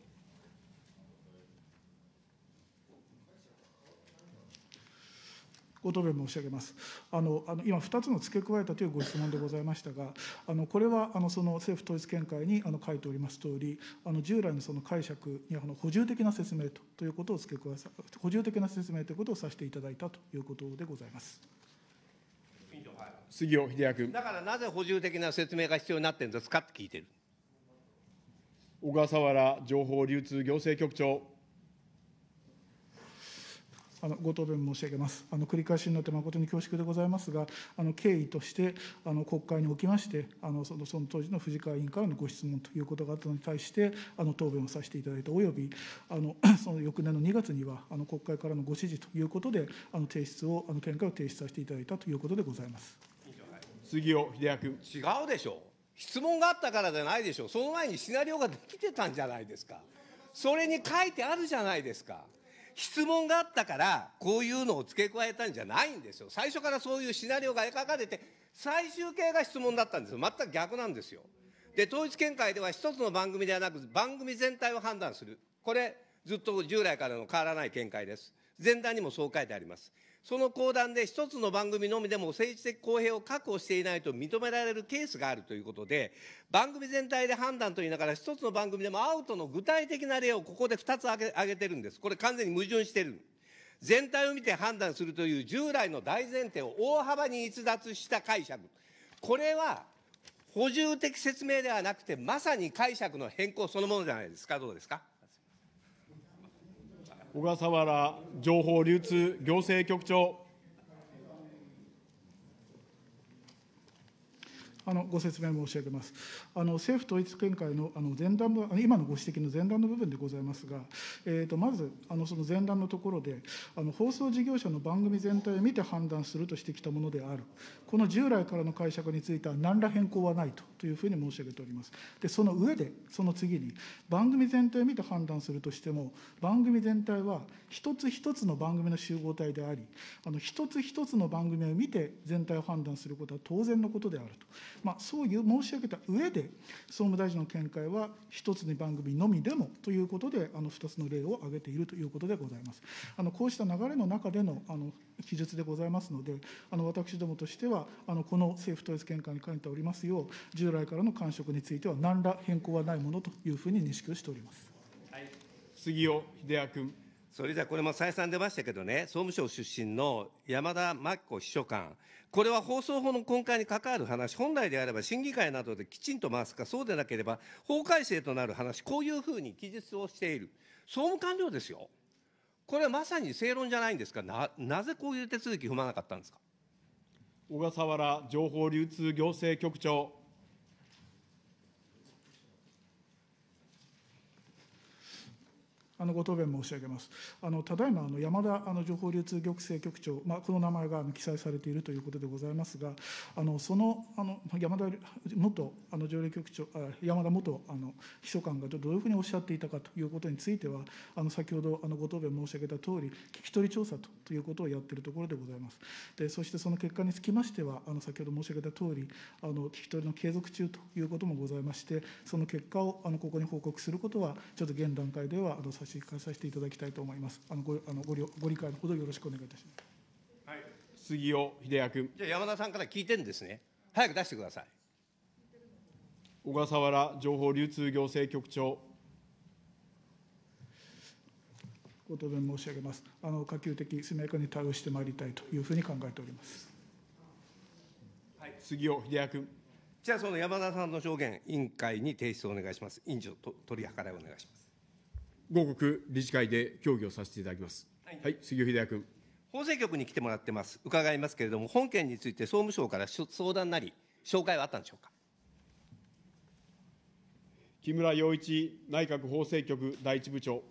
ご答弁申し上げます。あのあの今、2つの付け加えたというご質問でございましたが、あのこれはあのその政府統一見解にあの書いておりますとおり、あの従来のその解釈にあの補充的な説明とということを付け加えさ、補充的な説明ということをさせていただいたということでございます。杉尾秀哉君。だからなぜ補充的な説明が必要になってるんですかって聞いてる。小笠原情報流通行政局長。あのご答弁申し上げます。あの繰り返しになって誠に恐縮でございますが、あの経緯としてあの国会におきまして、あのそのその当時の藤川委員からのご質問ということがあったのに対してあの答弁をさせていただいたおよびあの その翌年の2月にはあの国会からのご指示ということであの提出をあの見解を提出させていただいたということでございます。杉尾秀哉君。違うでしょう。質問があったからじゃないでしょう、その前にシナリオができてたんじゃないですか、それに書いてあるじゃないですか、質問があったから、こういうのを付け加えたんじゃないんですよ、最初からそういうシナリオが描かれて、最終形が質問だったんですよ、全く逆なんですよ。で、統一見解では一つの番組ではなく、番組全体を判断する、これ、ずっと従来からの変わらない見解です。前段にもそう書いてあります。その講談で一つの番組のみでも政治的公平を確保していないと認められるケースがあるということで、番組全体で判断と言いながら、一つの番組でもアウトの具体的な例をここで2つ挙げ挙げてるんです。これ完全に矛盾してる。全体を見て判断するという従来の大前提を大幅に逸脱した解釈。これは補充的説明ではなくて、まさに解釈の変更そのものじゃないですか、どうですか。小笠原情報流通行政局長あのご説明申し上げます。あの政府統一見解のあの前段の今のご指摘の前段の部分でございますが、えー、とまずあのその前段のところであの放送事業者の番組全体を見て判断するとしてきたものであるこの従来からの解釈については何ら変更はないとというふうに申し上げております。でその上でその次に番組全体を見て判断するとしても番組全体は一つ一つの番組の集合体でありあの一つ一つの番組を見て全体を判断することは当然のことであると。まあ、そういう申し上げた上で、総務大臣の見解は、1つの番組のみでもということで、あの2つの例を挙げているということでございます。あのこうした流れの中でのあの記述でございますので、あの私どもとしては、あのこの政府統一見解に書いておりますよう、従来からの感触については、何ら変更はないものというふうに認識をしております。はい、杉尾秀哉君。それじゃこれも再三出ましたけどね、総務省出身の山田真紀子秘書官、これは放送法の根幹に関わる話、本来であれば審議会などできちんと回すか、そうでなければ法改正となる話、こういうふうに記述をしている、総務官僚ですよ、これはまさに正論じゃないんですか、ななぜこういう手続き踏まなかったんですか。小笠原情報流通行政局長。あのご答弁申し上げます。あのただいまあの山田あの情報流通局政局長、まあ、この名前があの記載されているということでございますが、あのそのあの山田元あの条例局長、山田元あの秘書官がどういうふうにおっしゃっていたかということについては、あの先ほどあのご答弁申し上げたとおり、聞き取り調査ということをやっているところでございます。でそしてその結果につきましては、あの先ほど申し上げたとおり、あの聞き取りの継続中ということもございまして、その結果をあのここに報告することは、ちょっと現段階ではあの差し追加させていただきたいと思います。あのごあのごご理解のほどよろしくお願いいたします。はい、杉尾秀哉君。じゃ山田さんから聞いてるんですね。早く出してください。小笠原情報流通行政局長。ご答弁申し上げます。あの可及的速やかに対応してまいりたいというふうに考えております。はい、杉尾秀哉君。じゃあ、その山田さんの証言、委員会に提出をお願いします。委員長と取り計らいをお願いします。合国理事会で協議をさせていただきます。はい、はい、杉尾秀哉君。法制局に来てもらってます。伺いますけれども、本件について総務省から相談なり、紹介はあったんでしょうか。木村洋一内閣法制局第一部長。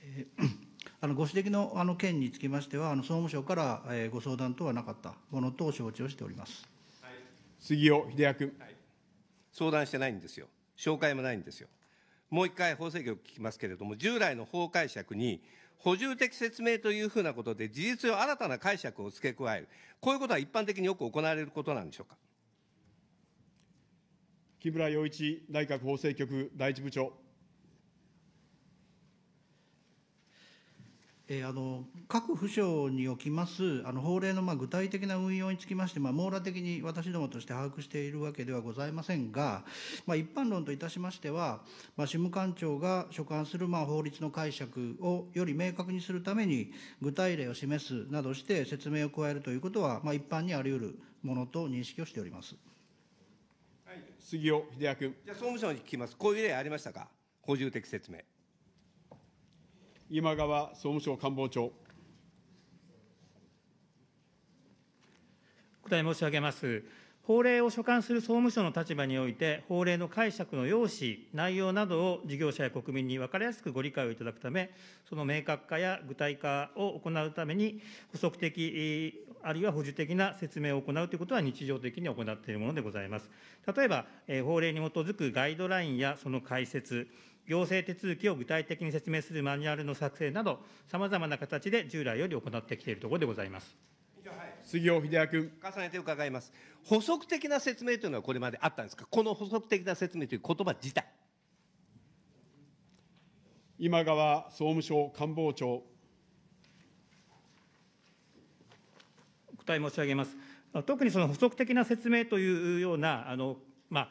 あのご指摘のあの件につきましては、あの総務省から、えー、ご相談とはなかったものと承知をしております、はい、杉尾秀哉君、はい、相談してないんですよ。紹介もないんですよ。もう一回法制局聞きますけれども、従来の法解釈に、補充的説明というふうなことで、事実上新たな解釈を付け加える、こういうことは一般的によく行われることなんでしょうか。木村洋一内閣法制局第一部長。えー、あの各府省におきますあの法令のまあ具体的な運用につきまして、まあ、網羅的に私どもとして把握しているわけではございませんが、まあ、一般論といたしましては、まあ、主務官庁が所管するまあ法律の解釈をより明確にするために、具体例を示すなどして説明を加えるということは、まあ、一般にあり得るものと認識をしております、はい、杉尾秀哉君。じゃ総務省に聞きます、こういう例ありましたか、補充的説明。今川総務省官房長。お答え申し上げます。法令を所管する総務省の立場において、法令の解釈の要旨、内容などを事業者や国民に分かりやすくご理解をいただくため、その明確化や具体化を行うために、補足的、あるいは補助的な説明を行うということは日常的に行っているものでございます。例えば、法令に基づくガイドラインやその解説、行政手続きを具体的に説明するマニュアルの作成など、さまざまな形で従来より行ってきているところでございます。杉尾秀哉君。重ねて伺います。補足的な説明というのはこれまであったんですか、この補足的な説明という言葉自体。今川総務省官房長。お答え申し上げます。特にその補足的な説明というような、あのまあ、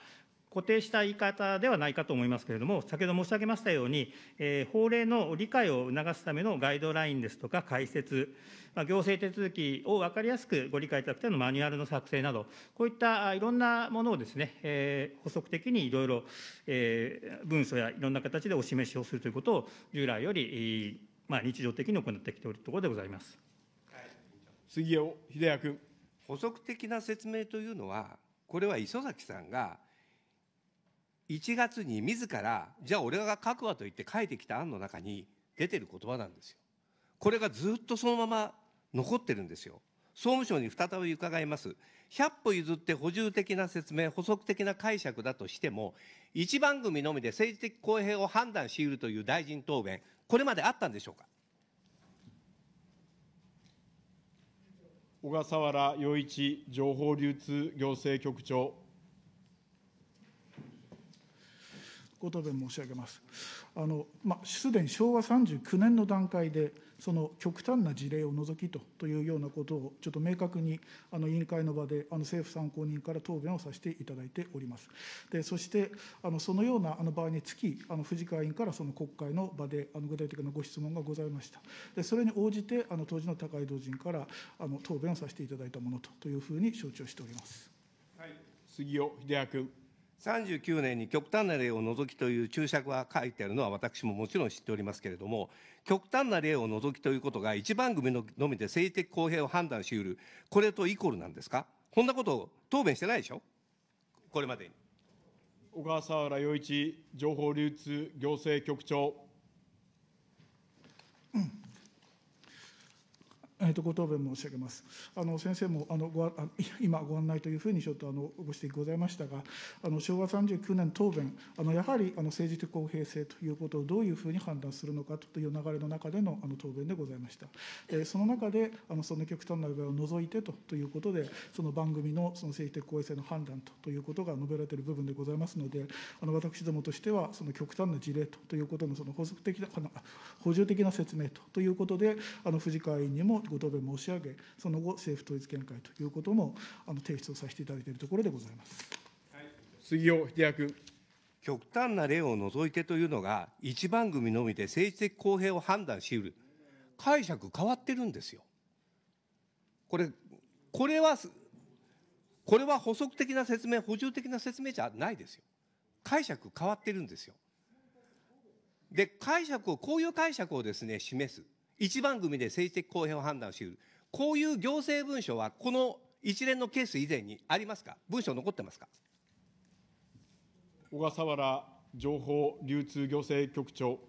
固定した言い方ではないかと思いますけれども、先ほど申し上げましたように、え法令の理解を促すためのガイドラインですとか解説、まあ、行政手続きを分かりやすくご理解いただくためのマニュアルの作成など、こういったいろんなものをですね、え補足的にいろいろえ文書やいろんな形でお示しをするということを、従来よりまあ、日常的に行ってきておるところでございます。杉尾秀哉君。補足的な説明というのは、これは磯崎さんが1月に自ら、じゃあ俺が書くわと言って書いてきた案の中に出てる言葉なんですよ。これがずっとそのまま残ってるんですよ。総務省に再び伺います。100歩譲って補充的な説明、補足的な解釈だとしても、一番組のみで政治的公平を判断しうるという大臣答弁、これまであったんでしょうか。小笠原洋一情報流通行政局長。ご答弁申し上げます。あのまあ、すでに昭和39年の段階で、その極端な事例を除きとというようなことを、ちょっと明確にあの委員会の場で、あの政府参考人から答弁をさせていただいております。でそしてあの、そのようなあの場合につき、あの藤川委員からその国会の場であの具体的なご質問がございました。でそれに応じて、あの当時の高井同人からあの答弁をさせていただいたものとというふうに承知をしております。はい、杉尾秀哉君。39年に極端な例を除きという注釈が書いてあるのは私ももちろん知っておりますけれども、極端な例を除きということが一番組ののみで政治的公平を判断しうる、これとイコールなんですかこんなことを答弁してないでしょこれまでに。小川原洋一情報流通行政局長。えー、とご答弁申し上げます。あの先生もあのごあ 今ご案内というふうにちょっとあのご指摘ございましたが、あの昭和39年答弁、あのやはりあの政治的公平性ということをどういうふうに判断するのかという流れの中でのあの答弁でございました。えー、その中であのその極端な場合を除いてとということで、その番組のその政治的公平性の判断とということが述べられている部分でございますので、あの私どもとしてはその極端な事例とということのその補足的な補充的な説明とということで、あの藤川委員にもご答弁申し上げ、その後、政府統一見解ということもあの提出をさせていただいているところでございます。はい、杉尾秀哉君。極端な例を除いてというのが、一番組のみで政治的公平を判断しうる、解釈変わってるんですよ。これ、これは、これは補足的な説明、補充的な説明じゃないですよ。解釈変わってるんですよ。で、解釈を、こういう解釈をですね、示す。1番組で政治的公平を判断しうる、こういう行政文書は、この一連のケース以前にありますか、文書残ってますか小笠原情報流通行政局長。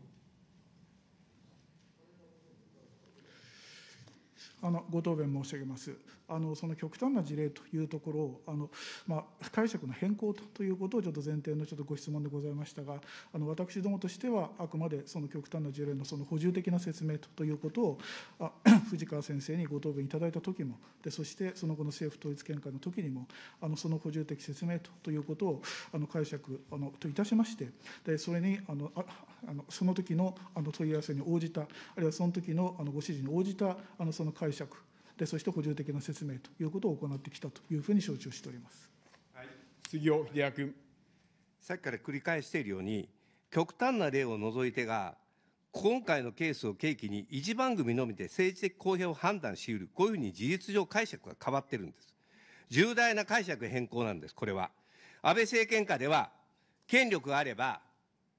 あのご答弁申し上げます。あのその極端な事例というところをあの、まあ、解釈の変更ということをちょっと前提のちょっとご質問でございましたがあの私どもとしてはあくまでその極端な事例のその補充的な説明ということをあ 藤川先生にご答弁いただいた時もでそしてその後の政府統一見解の時にもあのその補充的説明ということをあの解釈あのといたしましてでそれにあのああのその時のあの問い合わせに応じたあるいはその時のあのご指示に応じたあのその解釈でそして補充的な説明ということを行ってきたというふうに承知をしております、はい、杉尾秀哉君。さっきから繰り返しているように、極端な例を除いてが、今回のケースを契機に、1番組のみで政治的公平を判断しうる、こういうふうに事実上解釈が変わってるんです。重大な解釈変更なんです、これは。安倍政権下では、権力があれば、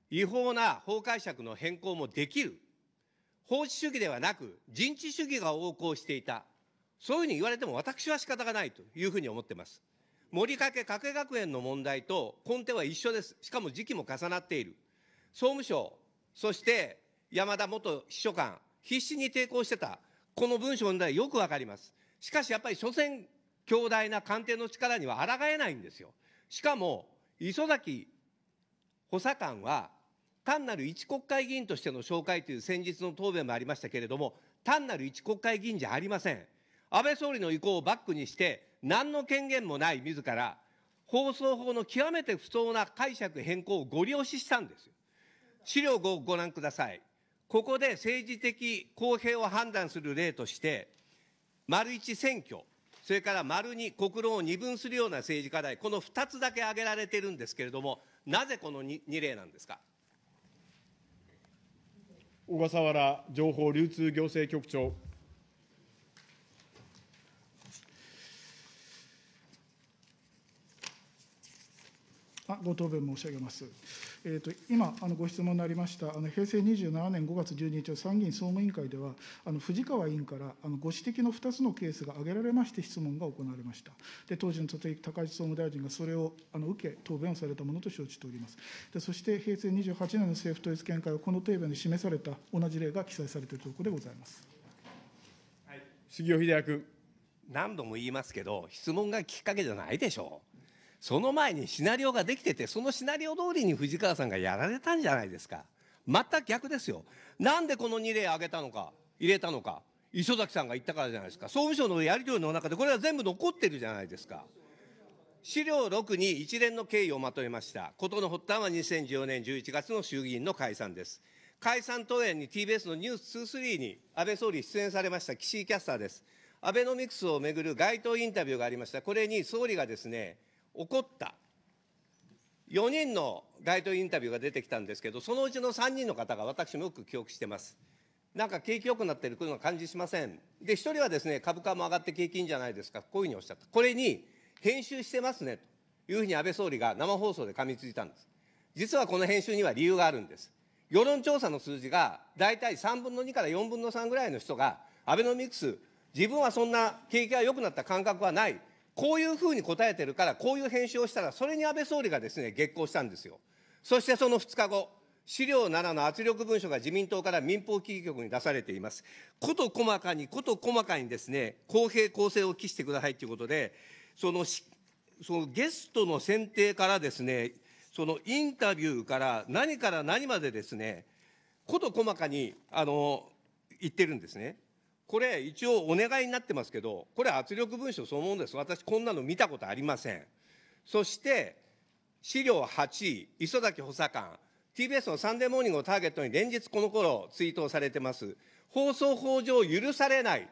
違法な法解釈の変更もできる。法治主義ではなく、人治主義が横行していた。そういうふうに言われても私は仕方がないというふうに思ってます。森掛加計学園の問題と根底は一緒です。しかも時期も重なっている。総務省、そして山田元秘書官、必死に抵抗してた、この文書の問題よくわかります。しかしやっぱり所詮強大な官邸の力には抗えないんですよ。しかも、磯崎補佐官は、単なる一国会議員としての紹介という先日の答弁もありましたけれども、単なる一国会議員じゃありません。安倍総理の意向をバックにして、何の権限もない自ら、放送法の極めて不当な解釈変更をご利用ししたんですよ。資料をご覧ください。ここで政治的公平を判断する例として、丸1選挙、それから丸2国論を二分するような政治課題、この2つだけ挙げられてるんですけれども、なぜこの 2, 例なんですか。小笠原情報流通行政局長。あご答弁申し上げます。えーと、今あの、ご質問になりました、あの平成27年5月12日の参議院総務委員会では、あの藤川委員からあのご指摘の2つのケースが挙げられまして、質問が行われました。で当時の立高市総務大臣がそれをあの受け、答弁をされたものと承知しております。でそして、平成28年の政府統一見解をこの答弁で示された同じ例が記載されているところでございます。はい、杉尾秀哉君何度も言いますけど、質問がきっかけじゃないでしょう。その前にシナリオができてて、そのシナリオ通りに藤川さんがやられたんじゃないですか。全く逆ですよ。なんでこの2例挙げたのか、入れたのか、磯崎さんが言ったからじゃないですか。総務省のやり取りの中で、これは全部残ってるじゃないですか。資料6に一連の経緯をまとめました。事の発端は2014年11月の衆議院の解散です。解散当演に TBS のニュース23に安倍総理出演されました岸井キャスターです。アベノミクスをめぐる街頭インタビューがありました。これに総理がですね、起こった4人の街頭インタビューが出てきたんですけど、そのうちの3人の方が私もよく記憶してます。なんか景気よくなってるういうの感じしません。で、1人はですね、株価も上がって景気いいんじゃないですか、こういうふうにおっしゃった。これに、編集してますね、というふうに安倍総理が生放送で噛みついたんです。実はこの編集には理由があるんです。世論調査の数字が、大体3分の2から4分の3ぐらいの人が、アベノミクス、自分はそんな景気が良くなった感覚はない、こういうふうに答えてるから、こういう編集をしたら、それに安倍総理がですね、激高したんですよ。そしてその2日後、資料7の圧力文書が自民党から民放キー局に出されています。こと細かに、こと細かにですね、公平公正を期してくださいということで、そのし、そのゲストの選定からですね、そのインタビューから何から何までですね、こと細かに、あの、言ってるんですね。これ、一応お願いになってますけど、これ、圧力文書そのものです、私、こんなの見たことありません。そして、資料8、磯崎補佐官、TBS のサンデーモーニングをターゲットに連日この頃ツイートされてます。放送法上許されない。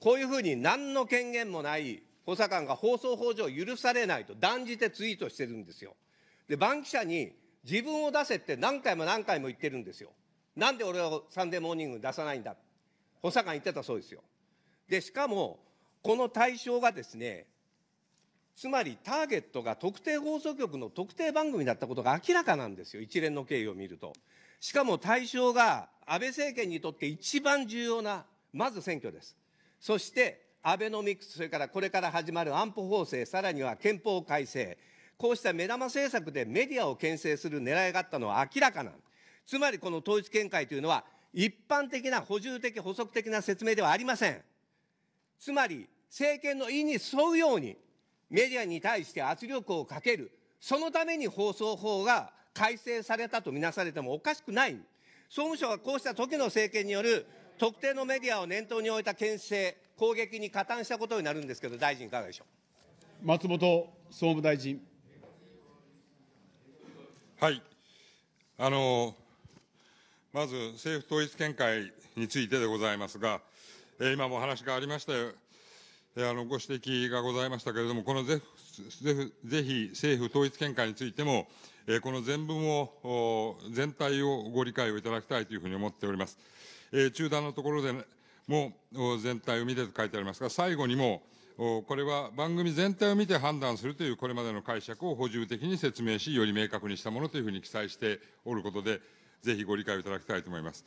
こういうふうに何の権限もない補佐官が放送法上許されないと断じてツイートしてるんですよ。で、バンキシャに自分を出せって何回も何回も言ってるんですよ。なんで俺をサンデーモーニング出さないんだ。補佐官言ってたそうですよ。で、しかも、この対象がですね、つまりターゲットが特定放送局の特定番組だったことが明らかなんですよ、一連の経緯を見ると。しかも対象が安倍政権にとって一番重要な、まず選挙です。そして、アベノミクス、それからこれから始まる安保法制、さらには憲法改正、こうした目玉政策でメディアを牽制する狙いがあったのは明らかなんつまりこの統一見解というのは、一般的な補充的補足的な説明ではありません。つまり、政権の意に沿うように、メディアに対して圧力をかける、そのために放送法が改正されたとみなされてもおかしくない。総務省がこうした時の政権による特定のメディアを念頭に置いた牽制、攻撃に加担したことになるんですけど、大臣、いかがでしょう松本総務大臣。はいあのまず政府統一見解についてでございますが、今もお話がありましたよ、あのご指摘がございましたけれども、このぜぜぜひ政府統一見解についても、この全文を、全体をご理解をいただきたいというふうに思っております。中断のところでも全体を見てと書いてありますが、最後にも、これは番組全体を見て判断するというこれまでの解釈を補充的に説明し、より明確にしたものというふうに記載しておることでぜひご理解をいただきたいと思います。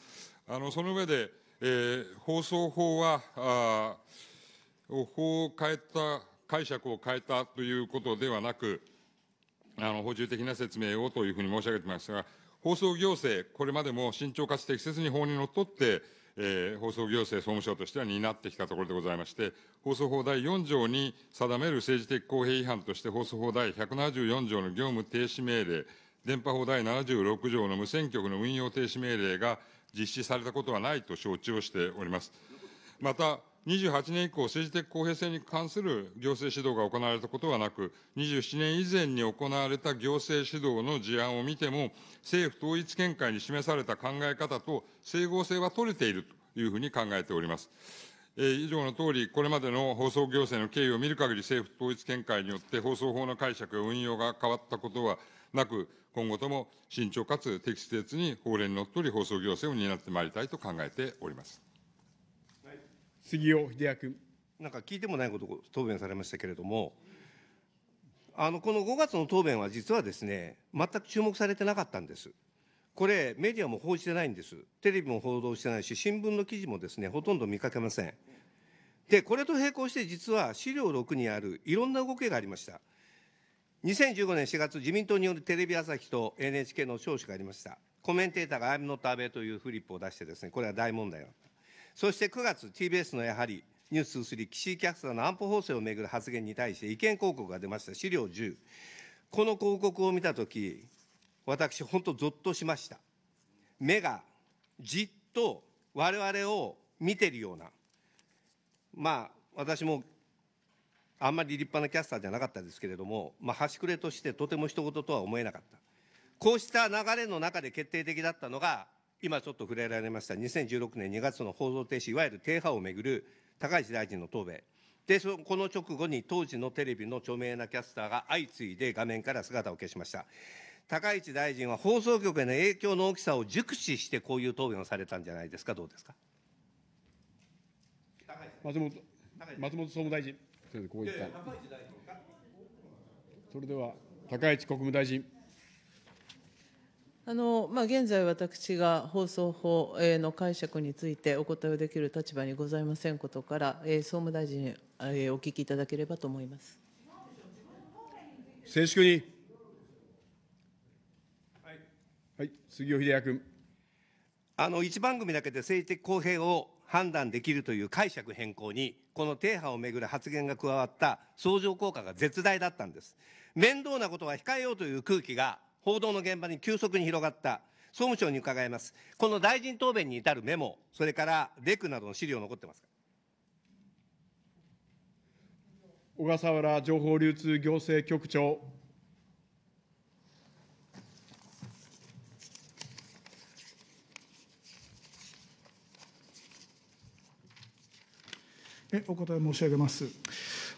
あのその上で、えー、放送法はあ、法を変えた、解釈を変えたということではなく、あの補充的な説明をというふうに申し上げてましたが、放送行政、これまでも慎重かつ適切に法にのっとって、えー、放送行政総務省としては担ってきたところでございまして、放送法第4条に定める政治的公平違反として、放送法第174条の業務停止命令、電波法第76条の無線局の運用停止命令が実施されたことはないと承知をしております。また、28年以降、政治的公平性に関する行政指導が行われたことはなく、27年以前に行われた行政指導の事案を見ても、政府統一見解に示された考え方と整合性は取れているというふうに考えております。えー、以上のとおり、これまでの放送行政の経緯を見る限り、政府統一見解によって放送法の解釈や運用が変わったことはなく、今後とも慎重かつ適切に法令にのっとり放送行政を担ってまいりたいと考えております。杉尾秀哉君。なんか聞いてもないことを答弁されましたけれども、あのこの5月の答弁は実はですね、全く注目されてなかったんです。これ、メディアも報じてないんです。テレビも報道してないし、新聞の記事もですね、ほとんど見かけません。で、これと並行して、実は資料6にあるいろんな動きがありました。2015年4月、自民党によるテレビ朝日と NHK の聴取がありました。コメンテーターが I'm not 安倍というフリップを出してですね、これは大問題だった。そして9月、TBS のやはり、ニュース2、岸井キャスターの安保法制をめぐる発言に対して意見広告が出ました。資料10。この広告を見たとき、私、本当、ぞっとしました。目がじっと我々を見てるような、まあ、私もあんまり立派なキャスターじゃなかったですけれども、まあ、端くれとしてとても一言とは思えなかった。こうした流れの中で決定的だったのが、今ちょっと触れられました2016年2月の放送停止、いわゆる停波をめぐる高市大臣の答弁。で、そこの直後に当時のテレビの著名なキャスターが相次いで画面から姿を消しました。高市大臣は放送局への影響の大きさを熟知してこういう答弁をされたんじゃないですか、どうですか。松本松本総務大臣。それでこいった。それでは高市国務大臣あのまあ、現在、私が放送法の解釈についてお答えできる立場にございませんことから、総務大臣にお聞きいただければと思います静粛に、はい、はい、杉尾秀哉君。あの一番組だけで政治的公平を判断できるという解釈変更にこの停波をめぐる発言が加わった相乗効果が絶大だったんです。面倒なことは控えようという空気が報道の現場に急速に広がった。総務省に伺います。この大臣答弁に至るメモ、それからレクなどの資料残ってますか小笠原情報流通行政局長。えお答え申し上げます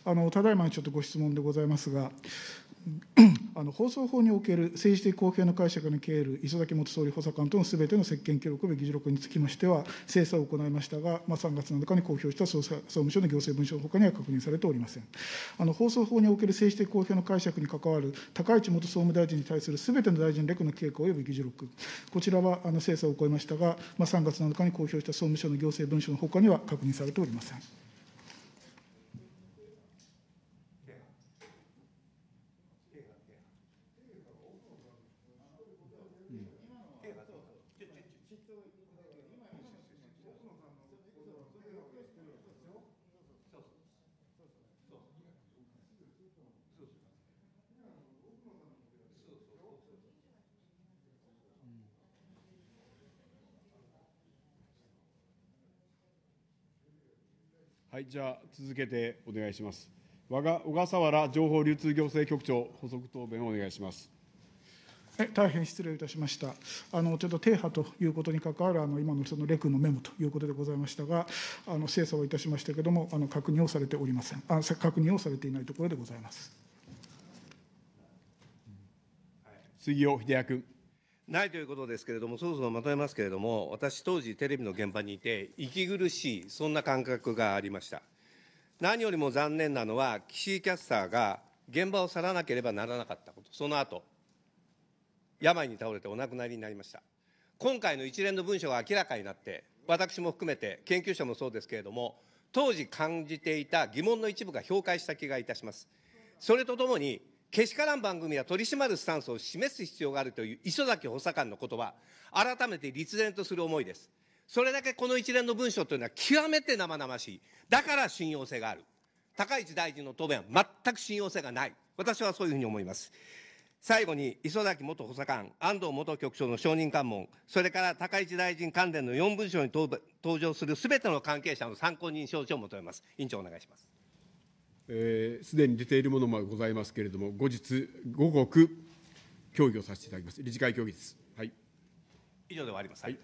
あのただいまちょっとご質問でございますが あの放送法における政治的公平の解釈に経える磯崎元総理補佐官とのすべての接見記録及び議事録につきましては、精査を行いましたが、まあ、3月7日に公表した総務省の行政文書のほかには確認されておりません。あの放送法における政治的公平の解釈に関わる高市元総務大臣に対するすべての大臣レクの経過及び議事録、こちらはあの精査を行いましたが、まあ、3月7日に公表した総務省の行政文書のほかには確認されておりません。はい、じゃあ、続けてお願いします。我が小笠原情報流通行政局長、補足答弁をお願いします。大変失礼いたしました。あのちょっと停波ということに関わるあの今のそのレクのメモということでございましたが、あの精査をいたしましたけれども、あの確認をされておりません。あ確認をされていないところでございます。杉尾秀哉君。ないということですけれども、そろそろまとめますけれども、私、当時、テレビの現場にいて、息苦しい、そんな感覚がありました。何よりも残念なのは、岸井キャスターが現場を去らなければならなかったこと、その後病に倒れてお亡くなりになりました。今回の一連の文書が明らかになって、私も含めて、研究者もそうですけれども、当時感じていた疑問の一部が評価した気がいたします。それとともにけしからん番組は取り締まるスタンスを示す必要があるという磯崎補佐官の言葉、改めて立然とする思いです。それだけこの一連の文章というのは極めて生々しい。だから信用性がある。高市大臣の答弁は全く信用性がない。私はそういうふうに思います。最後に、磯崎元補佐官、安藤元局長の承認喚問、それから高市大臣関連の4文書に登場するすべての関係者の参考人証書を求めます。委員長お願いします。えー、すでに出ているものもございますけれども、後日、午後協議をさせていただきます。理事会協議です。はい。以上で終わります。はい。